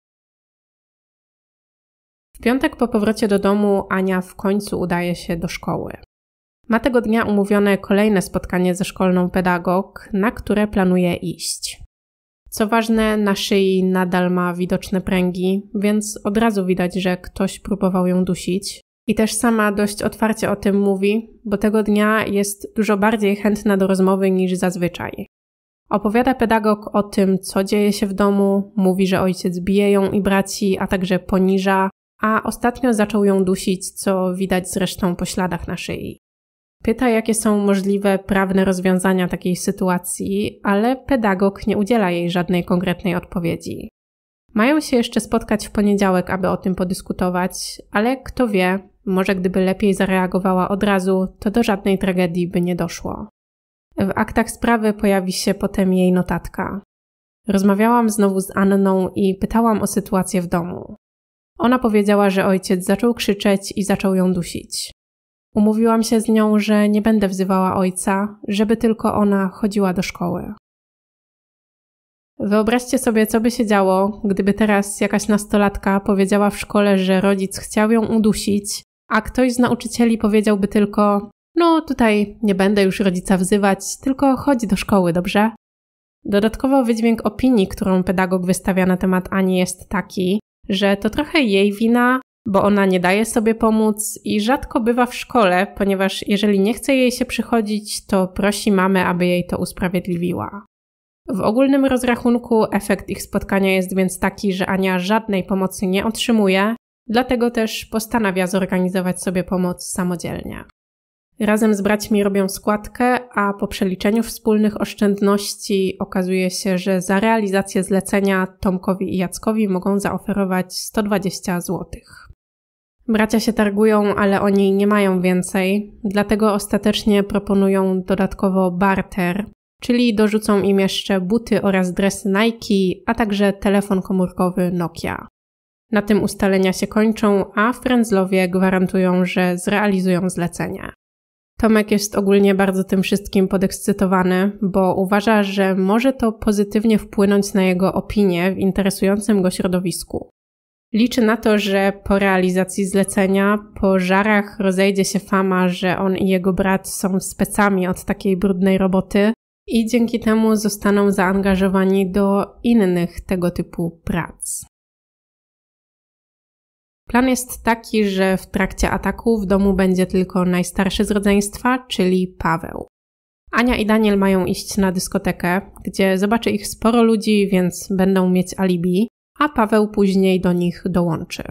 W piątek po powrocie do domu Ania w końcu udaje się do szkoły. Ma tego dnia umówione kolejne spotkanie ze szkolną pedagog, na które planuje iść. Co ważne, na szyi nadal ma widoczne pręgi, więc od razu widać, że ktoś próbował ją dusić, i też sama dość otwarcie o tym mówi, bo tego dnia jest dużo bardziej chętna do rozmowy niż zazwyczaj. Opowiada pedagog o tym, co dzieje się w domu, mówi, że ojciec bije ją i braci, a także poniża, a ostatnio zaczął ją dusić, co widać zresztą po śladach na szyi. Pyta, jakie są możliwe prawne rozwiązania takiej sytuacji, ale pedagog nie udziela jej żadnej konkretnej odpowiedzi. Mają się jeszcze spotkać w poniedziałek, aby o tym podyskutować, ale kto wie, może gdyby lepiej zareagowała od razu, to do żadnej tragedii by nie doszło. W aktach sprawy pojawi się potem jej notatka. Rozmawiałam znowu z Anną i pytałam o sytuację w domu. Ona powiedziała, że ojciec zaczął krzyczeć i zaczął ją dusić. Umówiłam się z nią, że nie będę wzywała ojca, żeby tylko ona chodziła do szkoły. Wyobraźcie sobie, co by się działo, gdyby teraz jakaś nastolatka powiedziała w szkole, że rodzic chciał ją udusić, a ktoś z nauczycieli powiedziałby tylko: No, tutaj nie będę już rodzica wzywać, tylko chodź do szkoły, dobrze? Dodatkowo wydźwięk opinii, którą pedagog wystawia na temat Ani, jest taki, że to trochę jej wina, bo ona nie daje sobie pomóc i rzadko bywa w szkole, ponieważ jeżeli nie chce jej się przychodzić, to prosi mamę, aby jej to usprawiedliwiła. W ogólnym rozrachunku efekt ich spotkania jest więc taki, że Ania żadnej pomocy nie otrzymuje, Dlatego też postanawia zorganizować sobie pomoc samodzielnie. Razem z braćmi robią składkę, a po przeliczeniu wspólnych oszczędności okazuje się, że za realizację zlecenia Tomkowi i Jackowi mogą zaoferować 120 zł. Bracia się targują, ale oni nie mają więcej, dlatego ostatecznie proponują dodatkowo barter, czyli dorzucą im jeszcze buty oraz dresy Nike, a także telefon komórkowy Nokia. Na tym ustalenia się kończą, a frędzlowie gwarantują, że zrealizują zlecenie. Tomek jest ogólnie bardzo tym wszystkim podekscytowany, bo uważa, że może to pozytywnie wpłynąć na jego opinię w interesującym go środowisku. Liczy na to, że po realizacji zlecenia, po żarach rozejdzie się fama, że on i jego brat są specami od takiej brudnej roboty i dzięki temu zostaną zaangażowani do innych tego typu prac. Plan jest taki, że w trakcie ataku w domu będzie tylko najstarszy z rodzeństwa, czyli Paweł. Ania i Daniel mają iść na dyskotekę, gdzie zobaczy ich sporo ludzi, więc będą mieć alibi, a Paweł później do nich dołączy.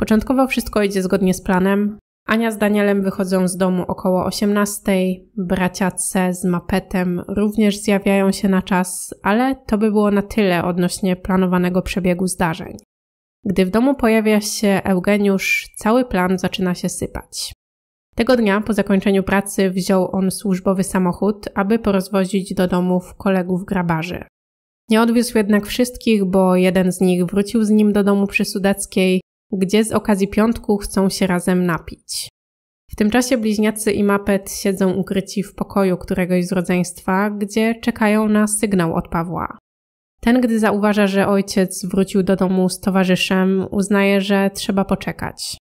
Początkowo wszystko idzie zgodnie z planem. Ania z Danielem wychodzą z domu około 18, bracia C z Mapetem również zjawiają się na czas, ale to by było na tyle odnośnie planowanego przebiegu zdarzeń. Gdy w domu pojawia się Eugeniusz, cały plan zaczyna się sypać. Tego dnia po zakończeniu pracy wziął on służbowy samochód, aby porozwozić do domów kolegów grabarzy. Nie odwiózł jednak wszystkich, bo jeden z nich wrócił z nim do domu przy Sudeckiej, gdzie z okazji piątku chcą się razem napić. W tym czasie bliźniacy i Mapet siedzą ukryci w pokoju któregoś z rodzeństwa, gdzie czekają na sygnał od Pawła. Ten, gdy zauważa, że ojciec wrócił do domu z towarzyszem, uznaje, że trzeba poczekać.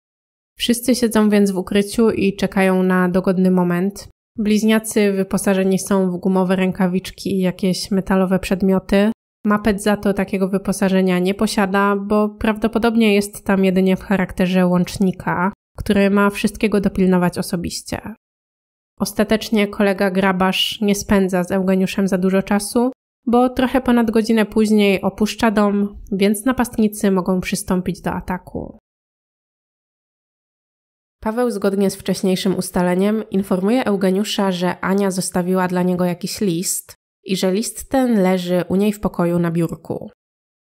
Wszyscy siedzą więc w ukryciu i czekają na dogodny moment. Bliźniacy wyposażeni są w gumowe rękawiczki i jakieś metalowe przedmioty. Mapet za to takiego wyposażenia nie posiada, bo prawdopodobnie jest tam jedynie w charakterze łącznika, który ma wszystkiego dopilnować osobiście. Ostatecznie kolega grabarz nie spędza z Eugeniuszem za dużo czasu bo trochę ponad godzinę później opuszcza dom, więc napastnicy mogą przystąpić do ataku. Paweł zgodnie z wcześniejszym ustaleniem informuje Eugeniusza, że Ania zostawiła dla niego jakiś list i że list ten leży u niej w pokoju na biurku.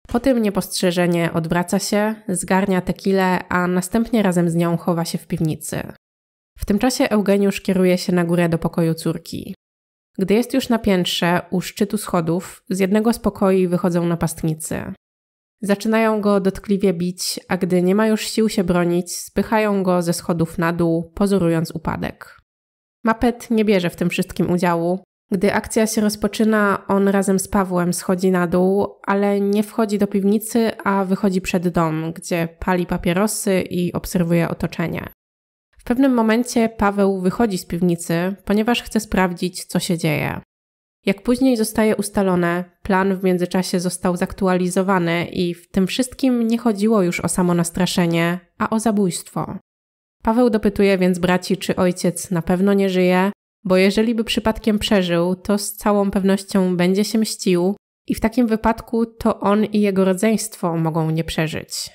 Po tym niepostrzeżenie odwraca się, zgarnia tekile, a następnie razem z nią chowa się w piwnicy. W tym czasie Eugeniusz kieruje się na górę do pokoju córki. Gdy jest już na piętrze, u szczytu schodów, z jednego z pokoi wychodzą napastnicy. Zaczynają go dotkliwie bić, a gdy nie ma już sił się bronić, spychają go ze schodów na dół, pozorując upadek. Mapet nie bierze w tym wszystkim udziału. Gdy akcja się rozpoczyna, on razem z Pawłem schodzi na dół, ale nie wchodzi do piwnicy, a wychodzi przed dom, gdzie pali papierosy i obserwuje otoczenie. W pewnym momencie Paweł wychodzi z piwnicy, ponieważ chce sprawdzić, co się dzieje. Jak później zostaje ustalone, plan w międzyczasie został zaktualizowany i w tym wszystkim nie chodziło już o samo nastraszenie, a o zabójstwo. Paweł dopytuje więc braci, czy ojciec na pewno nie żyje, bo jeżeli by przypadkiem przeżył, to z całą pewnością będzie się mścił i w takim wypadku to on i jego rodzeństwo mogą nie przeżyć.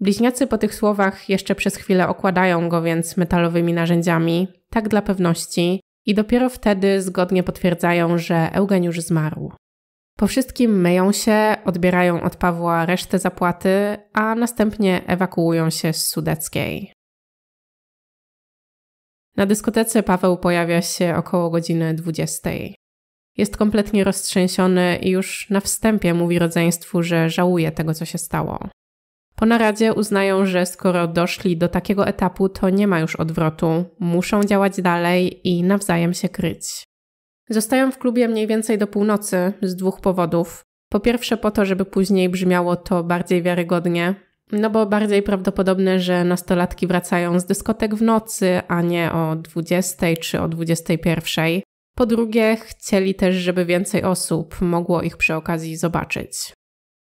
Bliźniacy po tych słowach jeszcze przez chwilę okładają go więc metalowymi narzędziami, tak dla pewności, i dopiero wtedy zgodnie potwierdzają, że Eugeniusz zmarł. Po wszystkim myją się, odbierają od Pawła resztę zapłaty, a następnie ewakuują się z Sudeckiej. Na dyskotece Paweł pojawia się około godziny 20. Jest kompletnie roztrzęsiony i już na wstępie mówi rodzeństwu, że żałuje tego, co się stało. Po naradzie uznają, że skoro doszli do takiego etapu, to nie ma już odwrotu, muszą działać dalej i nawzajem się kryć. Zostają w klubie mniej więcej do północy z dwóch powodów. Po pierwsze, po to, żeby później brzmiało to bardziej wiarygodnie, no bo bardziej prawdopodobne, że nastolatki wracają z dyskotek w nocy, a nie o 20 czy o 21. Po drugie, chcieli też, żeby więcej osób mogło ich przy okazji zobaczyć.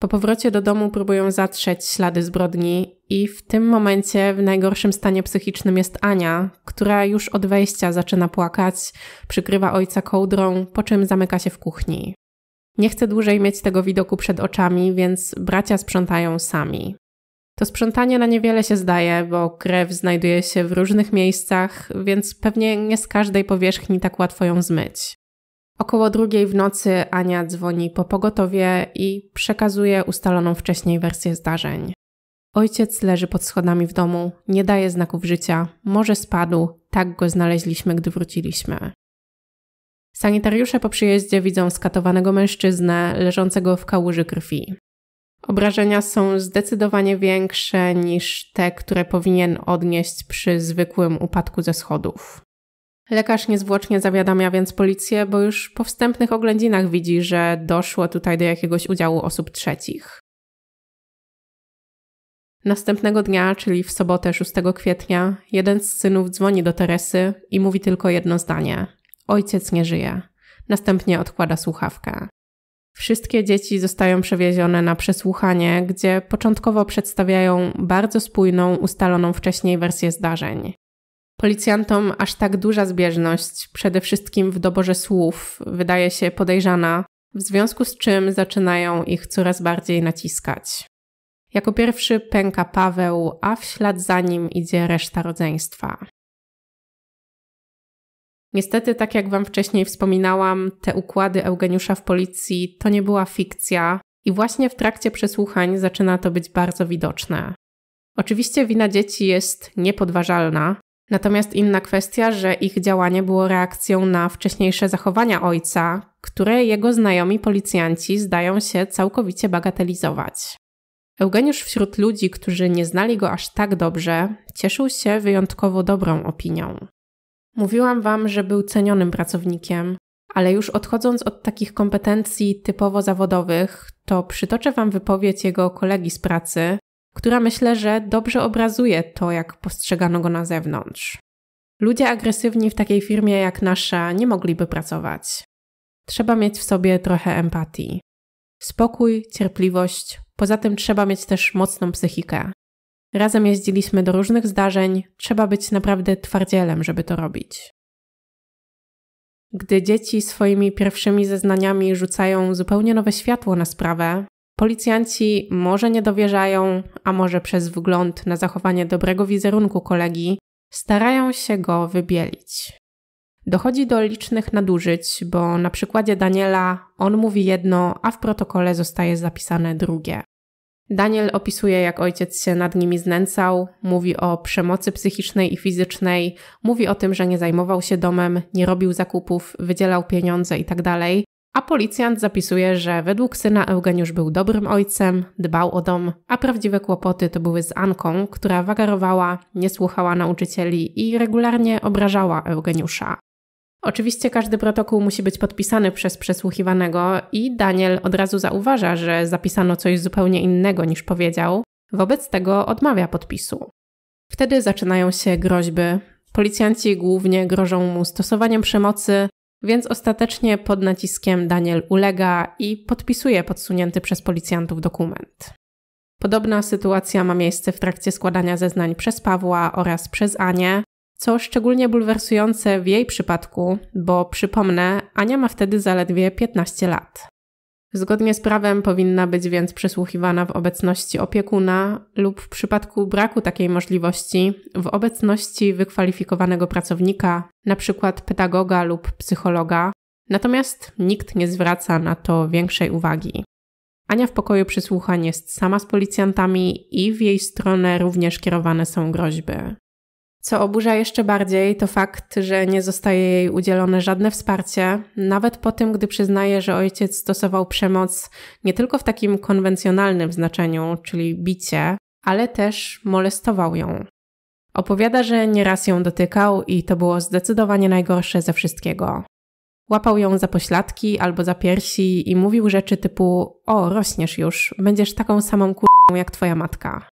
Po powrocie do domu próbują zatrzeć ślady zbrodni i w tym momencie w najgorszym stanie psychicznym jest Ania, która już od wejścia zaczyna płakać, przykrywa ojca kołdrą, po czym zamyka się w kuchni. Nie chce dłużej mieć tego widoku przed oczami, więc bracia sprzątają sami. To sprzątanie na niewiele się zdaje, bo krew znajduje się w różnych miejscach, więc pewnie nie z każdej powierzchni tak łatwo ją zmyć. Około drugiej w nocy Ania dzwoni po pogotowie i przekazuje ustaloną wcześniej wersję zdarzeń. Ojciec leży pod schodami w domu, nie daje znaków życia, może spadł, tak go znaleźliśmy, gdy wróciliśmy. Sanitariusze po przyjeździe widzą skatowanego mężczyznę leżącego w kałuży krwi. Obrażenia są zdecydowanie większe niż te, które powinien odnieść przy zwykłym upadku ze schodów. Lekarz niezwłocznie zawiadamia więc policję, bo już po wstępnych oględzinach widzi, że doszło tutaj do jakiegoś udziału osób trzecich. Następnego dnia, czyli w sobotę 6 kwietnia, jeden z synów dzwoni do Teresy i mówi tylko jedno zdanie: Ojciec nie żyje. Następnie odkłada słuchawkę. Wszystkie dzieci zostają przewiezione na przesłuchanie, gdzie początkowo przedstawiają bardzo spójną, ustaloną wcześniej wersję zdarzeń policjantom aż tak duża zbieżność, przede wszystkim w doborze słów, wydaje się podejrzana, w związku z czym zaczynają ich coraz bardziej naciskać. Jako pierwszy pęka Paweł, a w ślad za nim idzie reszta rodzeństwa. Niestety, tak jak Wam wcześniej wspominałam, te układy Eugeniusza w policji to nie była fikcja, i właśnie w trakcie przesłuchań zaczyna to być bardzo widoczne. Oczywiście wina dzieci jest niepodważalna, Natomiast inna kwestia, że ich działanie było reakcją na wcześniejsze zachowania ojca, które jego znajomi policjanci zdają się całkowicie bagatelizować. Eugeniusz wśród ludzi, którzy nie znali go aż tak dobrze, cieszył się wyjątkowo dobrą opinią. Mówiłam wam, że był cenionym pracownikiem, ale już odchodząc od takich kompetencji typowo zawodowych, to przytoczę wam wypowiedź jego kolegi z pracy, która myślę, że dobrze obrazuje to, jak postrzegano go na zewnątrz. Ludzie agresywni w takiej firmie jak nasza nie mogliby pracować. Trzeba mieć w sobie trochę empatii. Spokój, cierpliwość, poza tym trzeba mieć też mocną psychikę. Razem jeździliśmy do różnych zdarzeń, trzeba być naprawdę twardzielem, żeby to robić. Gdy dzieci swoimi pierwszymi zeznaniami rzucają zupełnie nowe światło na sprawę, Policjanci może nie dowierzają, a może przez wgląd na zachowanie dobrego wizerunku kolegi starają się go wybielić. Dochodzi do licznych nadużyć, bo na przykładzie Daniela on mówi jedno, a w protokole zostaje zapisane drugie. Daniel opisuje, jak ojciec się nad nimi znęcał, mówi o przemocy psychicznej i fizycznej, mówi o tym, że nie zajmował się domem, nie robił zakupów, wydzielał pieniądze itd. Tak a policjant zapisuje, że według syna Eugeniusz był dobrym ojcem, dbał o dom, a prawdziwe kłopoty to były z Anką, która wagarowała, nie słuchała nauczycieli i regularnie obrażała Eugeniusza. Oczywiście każdy protokół musi być podpisany przez przesłuchiwanego i Daniel od razu zauważa, że zapisano coś zupełnie innego niż powiedział, wobec tego odmawia podpisu. Wtedy zaczynają się groźby. Policjanci głównie grożą mu stosowaniem przemocy, więc ostatecznie pod naciskiem Daniel ulega i podpisuje podsunięty przez policjantów dokument. Podobna sytuacja ma miejsce w trakcie składania zeznań przez Pawła oraz przez Anię, co szczególnie bulwersujące w jej przypadku, bo przypomnę, Ania ma wtedy zaledwie 15 lat. Zgodnie z prawem powinna być więc przesłuchiwana w obecności opiekuna lub w przypadku braku takiej możliwości w obecności wykwalifikowanego pracownika, np. pedagoga lub psychologa, natomiast nikt nie zwraca na to większej uwagi. Ania w pokoju przesłuchań jest sama z policjantami i w jej stronę również kierowane są groźby. Co oburza jeszcze bardziej, to fakt, że nie zostaje jej udzielone żadne wsparcie, nawet po tym, gdy przyznaje, że ojciec stosował przemoc nie tylko w takim konwencjonalnym znaczeniu, czyli bicie, ale też molestował ją. Opowiada, że nieraz ją dotykał i to było zdecydowanie najgorsze ze wszystkiego. Łapał ją za pośladki albo za piersi i mówił rzeczy typu: O, rośniesz już, będziesz taką samą k***ą jak twoja matka.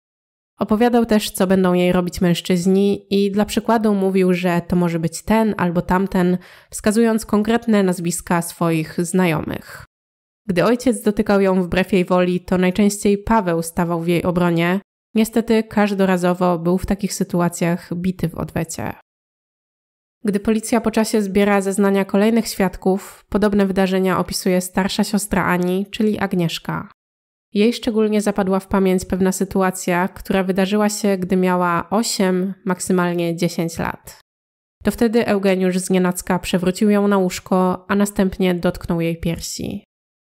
Opowiadał też, co będą jej robić mężczyźni i dla przykładu mówił, że to może być ten albo tamten, wskazując konkretne nazwiska swoich znajomych. Gdy ojciec dotykał ją wbrew jej woli, to najczęściej Paweł stawał w jej obronie. Niestety każdorazowo był w takich sytuacjach bity w odwecie. Gdy policja po czasie zbiera zeznania kolejnych świadków, podobne wydarzenia opisuje starsza siostra Ani, czyli Agnieszka. Jej szczególnie zapadła w pamięć pewna sytuacja, która wydarzyła się, gdy miała 8, maksymalnie 10 lat. To wtedy Eugeniusz z nienacka przewrócił ją na łóżko, a następnie dotknął jej piersi.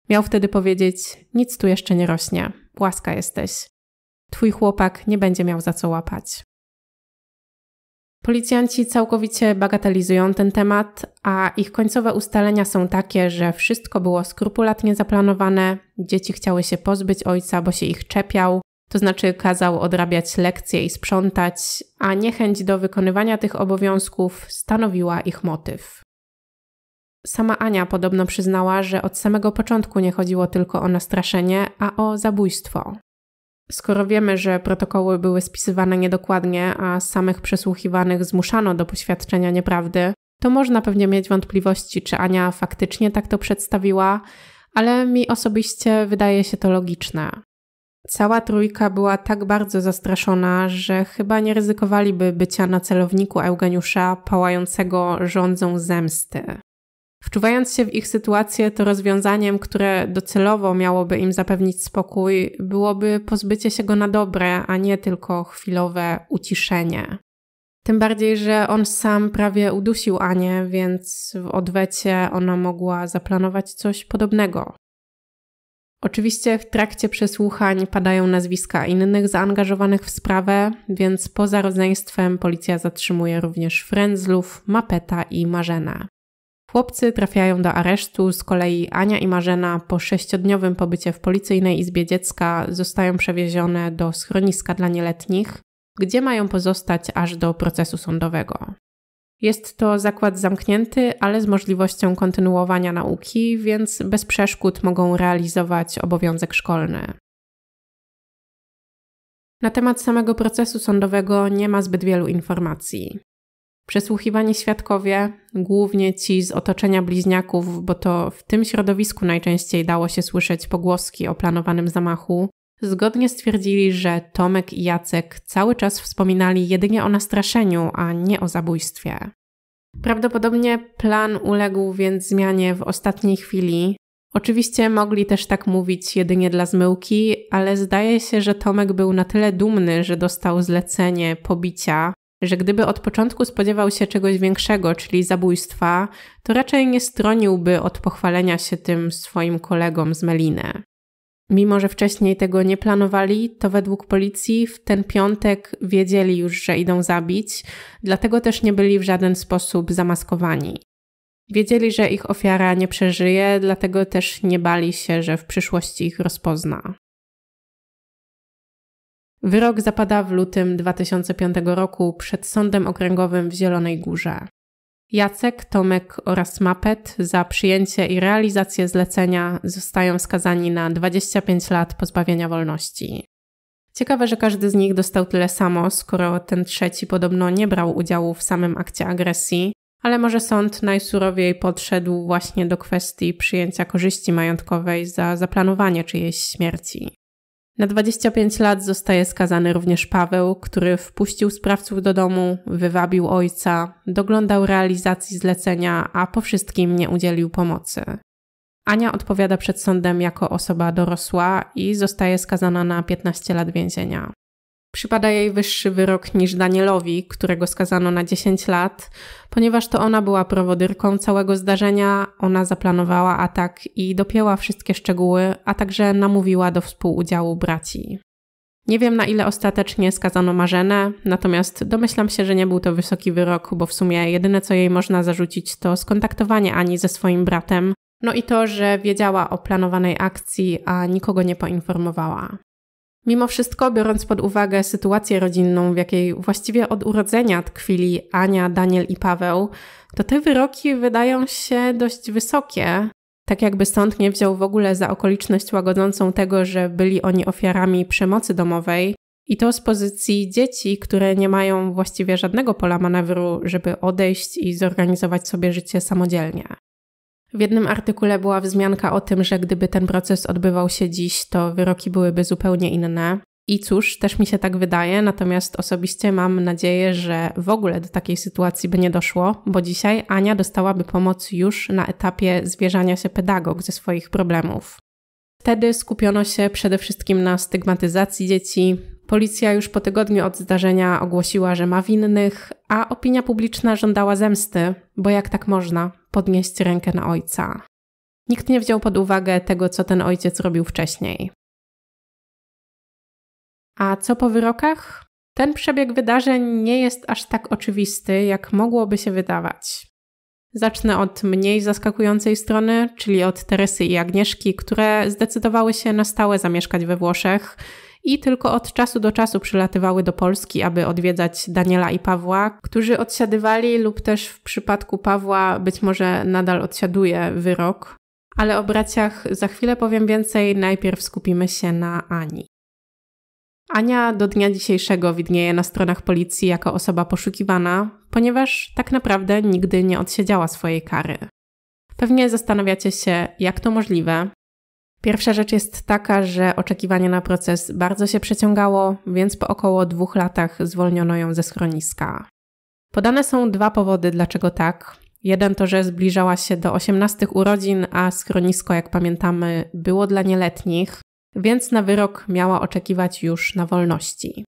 Miał wtedy powiedzieć: Nic tu jeszcze nie rośnie, łaska jesteś. Twój chłopak nie będzie miał za co łapać. Policjanci całkowicie bagatelizują ten temat, a ich końcowe ustalenia są takie, że wszystko było skrupulatnie zaplanowane, dzieci chciały się pozbyć ojca, bo się ich czepiał, to znaczy kazał odrabiać lekcje i sprzątać, a niechęć do wykonywania tych obowiązków stanowiła ich motyw. Sama Ania podobno przyznała, że od samego początku nie chodziło tylko o nastraszenie, a o zabójstwo. Skoro wiemy, że protokoły były spisywane niedokładnie, a samych przesłuchiwanych zmuszano do poświadczenia nieprawdy, to można pewnie mieć wątpliwości, czy Ania faktycznie tak to przedstawiła, ale mi osobiście wydaje się to logiczne. Cała trójka była tak bardzo zastraszona, że chyba nie ryzykowaliby bycia na celowniku Eugeniusza pałającego rządzą zemsty. Wczuwając się w ich sytuację, to rozwiązaniem, które docelowo miałoby im zapewnić spokój, byłoby pozbycie się go na dobre, a nie tylko chwilowe uciszenie. Tym bardziej, że on sam prawie udusił Anię, więc w odwecie ona mogła zaplanować coś podobnego. Oczywiście w trakcie przesłuchań padają nazwiska innych zaangażowanych w sprawę, więc poza rodzeństwem policja zatrzymuje również Frenzlów, Mapeta i Marzenę. Chłopcy trafiają do aresztu, z kolei Ania i Marzena po sześciodniowym pobycie w policyjnej izbie dziecka zostają przewiezione do schroniska dla nieletnich, gdzie mają pozostać aż do procesu sądowego. Jest to zakład zamknięty, ale z możliwością kontynuowania nauki, więc bez przeszkód mogą realizować obowiązek szkolny. Na temat samego procesu sądowego nie ma zbyt wielu informacji. Przesłuchiwani świadkowie, głównie ci z otoczenia bliźniaków, bo to w tym środowisku najczęściej dało się słyszeć pogłoski o planowanym zamachu, zgodnie stwierdzili, że Tomek i Jacek cały czas wspominali jedynie o nastraszeniu, a nie o zabójstwie. Prawdopodobnie plan uległ więc zmianie w ostatniej chwili. Oczywiście mogli też tak mówić jedynie dla zmyłki, ale zdaje się, że Tomek był na tyle dumny, że dostał zlecenie pobicia, że gdyby od początku spodziewał się czegoś większego, czyli zabójstwa, to raczej nie stroniłby od pochwalenia się tym swoim kolegom z Meliny. Mimo, że wcześniej tego nie planowali, to według policji w ten piątek wiedzieli już, że idą zabić, dlatego też nie byli w żaden sposób zamaskowani. Wiedzieli, że ich ofiara nie przeżyje, dlatego też nie bali się, że w przyszłości ich rozpozna. Wyrok zapada w lutym 2005 roku przed Sądem Okręgowym w Zielonej Górze. Jacek, Tomek oraz Mapet za przyjęcie i realizację zlecenia zostają skazani na 25 lat pozbawienia wolności. Ciekawe, że każdy z nich dostał tyle samo, skoro ten trzeci podobno nie brał udziału w samym akcie agresji, ale może sąd najsurowiej podszedł właśnie do kwestii przyjęcia korzyści majątkowej za zaplanowanie czyjejś śmierci. Na 25 lat zostaje skazany również Paweł, który wpuścił sprawców do domu, wywabił ojca, doglądał realizacji zlecenia, a po wszystkim nie udzielił pomocy. Ania odpowiada przed sądem jako osoba dorosła i zostaje skazana na 15 lat więzienia. Przypada jej wyższy wyrok niż Danielowi, którego skazano na 10 lat, ponieważ to ona była prowodyrką całego zdarzenia, ona zaplanowała atak i dopięła wszystkie szczegóły, a także namówiła do współudziału braci. Nie wiem na ile ostatecznie skazano Marzenę, natomiast domyślam się, że nie był to wysoki wyrok, bo w sumie jedyne co jej można zarzucić to skontaktowanie Ani ze swoim bratem, no i to, że wiedziała o planowanej akcji, a nikogo nie poinformowała. Mimo wszystko, biorąc pod uwagę sytuację rodzinną, w jakiej właściwie od urodzenia tkwili Ania, Daniel i Paweł, to te wyroki wydają się dość wysokie. Tak jakby sąd nie wziął w ogóle za okoliczność łagodzącą tego, że byli oni ofiarami przemocy domowej, i to z pozycji dzieci, które nie mają właściwie żadnego pola manewru, żeby odejść i zorganizować sobie życie samodzielnie. W jednym artykule była wzmianka o tym, że gdyby ten proces odbywał się dziś, to wyroki byłyby zupełnie inne. I cóż, też mi się tak wydaje, natomiast osobiście mam nadzieję, że w ogóle do takiej sytuacji by nie doszło, bo dzisiaj Ania dostałaby pomoc już na etapie zwierzania się pedagog ze swoich problemów. Wtedy skupiono się przede wszystkim na stygmatyzacji dzieci, Policja już po tygodniu od zdarzenia ogłosiła, że ma winnych, a opinia publiczna żądała zemsty, bo jak tak można podnieść rękę na ojca? Nikt nie wziął pod uwagę tego, co ten ojciec robił wcześniej. A co po wyrokach? Ten przebieg wydarzeń nie jest aż tak oczywisty, jak mogłoby się wydawać. Zacznę od mniej zaskakującej strony, czyli od Teresy i Agnieszki, które zdecydowały się na stałe zamieszkać we Włoszech, i tylko od czasu do czasu przylatywały do Polski, aby odwiedzać Daniela i Pawła, którzy odsiadywali lub też w przypadku Pawła być może nadal odsiaduje wyrok. Ale o braciach za chwilę powiem więcej, najpierw skupimy się na Ani. Ania do dnia dzisiejszego widnieje na stronach policji jako osoba poszukiwana, ponieważ tak naprawdę nigdy nie odsiedziała swojej kary. Pewnie zastanawiacie się, jak to możliwe, Pierwsza rzecz jest taka, że oczekiwanie na proces bardzo się przeciągało, więc po około dwóch latach zwolniono ją ze schroniska. Podane są dwa powody, dlaczego tak. Jeden to, że zbliżała się do 18 urodzin, a schronisko, jak pamiętamy, było dla nieletnich, więc na wyrok miała oczekiwać już na wolności.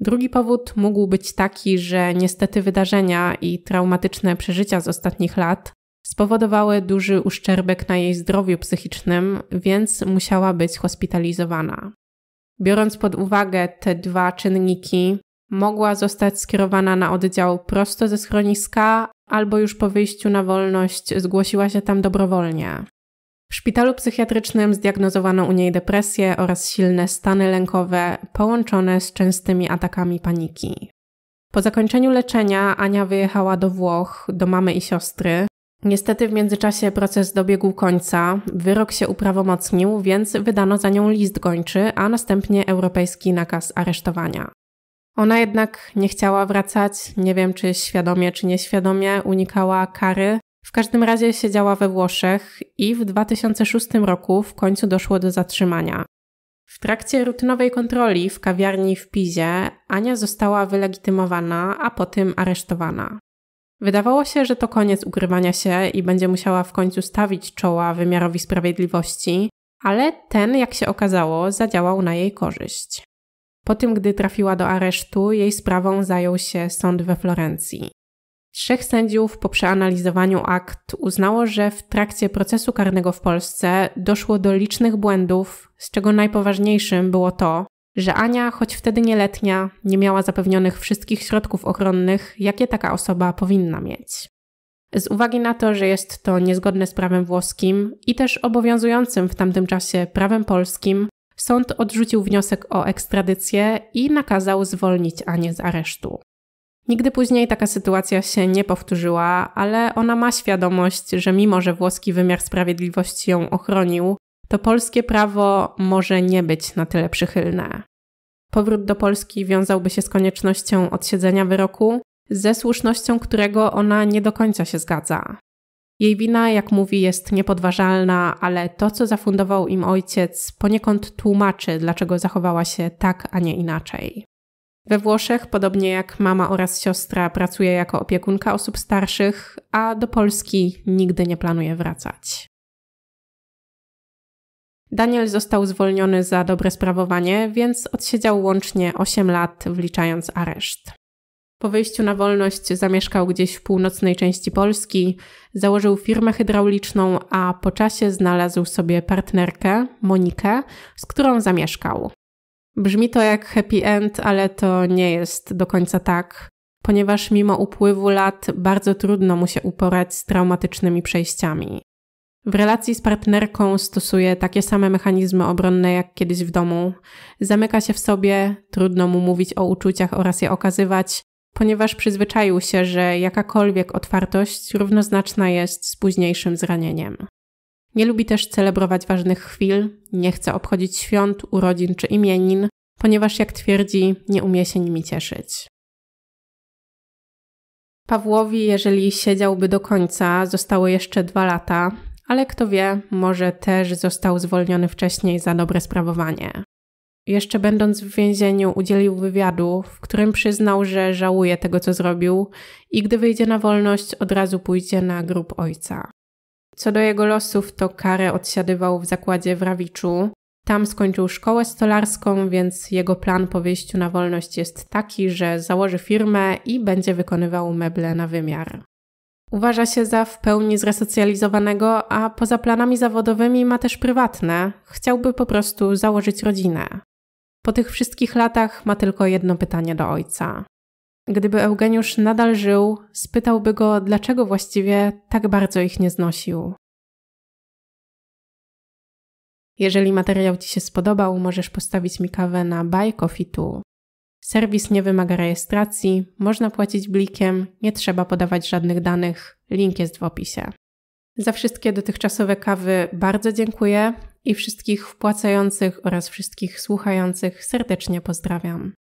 Drugi powód mógł być taki, że niestety wydarzenia i traumatyczne przeżycia z ostatnich lat spowodowały duży uszczerbek na jej zdrowiu psychicznym, więc musiała być hospitalizowana. Biorąc pod uwagę te dwa czynniki, mogła zostać skierowana na oddział prosto ze schroniska albo już po wyjściu na wolność zgłosiła się tam dobrowolnie. W szpitalu psychiatrycznym zdiagnozowano u niej depresję oraz silne stany lękowe połączone z częstymi atakami paniki. Po zakończeniu leczenia Ania wyjechała do Włoch do mamy i siostry, Niestety w międzyczasie proces dobiegł końca, wyrok się uprawomocnił, więc wydano za nią list gończy, a następnie europejski nakaz aresztowania. Ona jednak nie chciała wracać, nie wiem czy świadomie czy nieświadomie unikała kary. W każdym razie siedziała we Włoszech i w 2006 roku w końcu doszło do zatrzymania. W trakcie rutynowej kontroli w kawiarni w Pizie Ania została wylegitymowana, a potem aresztowana. Wydawało się, że to koniec ukrywania się i będzie musiała w końcu stawić czoła wymiarowi sprawiedliwości, ale ten, jak się okazało, zadziałał na jej korzyść. Po tym, gdy trafiła do aresztu, jej sprawą zajął się sąd we Florencji. Trzech sędziów po przeanalizowaniu akt uznało, że w trakcie procesu karnego w Polsce doszło do licznych błędów, z czego najpoważniejszym było to, że Ania, choć wtedy nieletnia, nie miała zapewnionych wszystkich środków ochronnych, jakie taka osoba powinna mieć. Z uwagi na to, że jest to niezgodne z prawem włoskim i też obowiązującym w tamtym czasie prawem polskim, sąd odrzucił wniosek o ekstradycję i nakazał zwolnić Anię z aresztu. Nigdy później taka sytuacja się nie powtórzyła, ale ona ma świadomość, że mimo że włoski wymiar sprawiedliwości ją ochronił, to polskie prawo może nie być na tyle przychylne. Powrót do Polski wiązałby się z koniecznością odsiedzenia wyroku, ze słusznością którego ona nie do końca się zgadza. Jej wina, jak mówi, jest niepodważalna, ale to, co zafundował im ojciec, poniekąd tłumaczy, dlaczego zachowała się tak, a nie inaczej. We Włoszech, podobnie jak mama oraz siostra, pracuje jako opiekunka osób starszych, a do Polski nigdy nie planuje wracać. Daniel został zwolniony za dobre sprawowanie, więc odsiedział łącznie 8 lat, wliczając areszt. Po wyjściu na wolność zamieszkał gdzieś w północnej części Polski, założył firmę hydrauliczną, a po czasie znalazł sobie partnerkę, Monikę, z którą zamieszkał. Brzmi to jak happy end, ale to nie jest do końca tak, ponieważ mimo upływu lat bardzo trudno mu się uporać z traumatycznymi przejściami. W relacji z partnerką stosuje takie same mechanizmy obronne jak kiedyś w domu. Zamyka się w sobie, trudno mu mówić o uczuciach oraz je okazywać, ponieważ przyzwyczaił się, że jakakolwiek otwartość równoznaczna jest z późniejszym zranieniem. Nie lubi też celebrować ważnych chwil, nie chce obchodzić świąt, urodzin czy imienin, ponieważ jak twierdzi, nie umie się nimi cieszyć. Pawłowi, jeżeli siedziałby do końca, zostało jeszcze dwa lata, ale kto wie, może też został zwolniony wcześniej za dobre sprawowanie. Jeszcze będąc w więzieniu, udzielił wywiadu, w którym przyznał, że żałuje tego, co zrobił i gdy wyjdzie na wolność, od razu pójdzie na grób ojca. Co do jego losów, to karę odsiadywał w zakładzie w Rawiczu. Tam skończył szkołę stolarską, więc jego plan po wyjściu na wolność jest taki, że założy firmę i będzie wykonywał meble na wymiar. Uważa się za w pełni zresocjalizowanego, a poza planami zawodowymi ma też prywatne. Chciałby po prostu założyć rodzinę. Po tych wszystkich latach ma tylko jedno pytanie do ojca. Gdyby Eugeniusz nadal żył, spytałby go, dlaczego właściwie tak bardzo ich nie znosił. Jeżeli materiał Ci się spodobał, możesz postawić mi kawę na Buy Coffee Serwis nie wymaga rejestracji, można płacić blikiem, nie trzeba podawać żadnych danych. Link jest w opisie. Za wszystkie dotychczasowe kawy bardzo dziękuję i wszystkich wpłacających oraz wszystkich słuchających serdecznie pozdrawiam.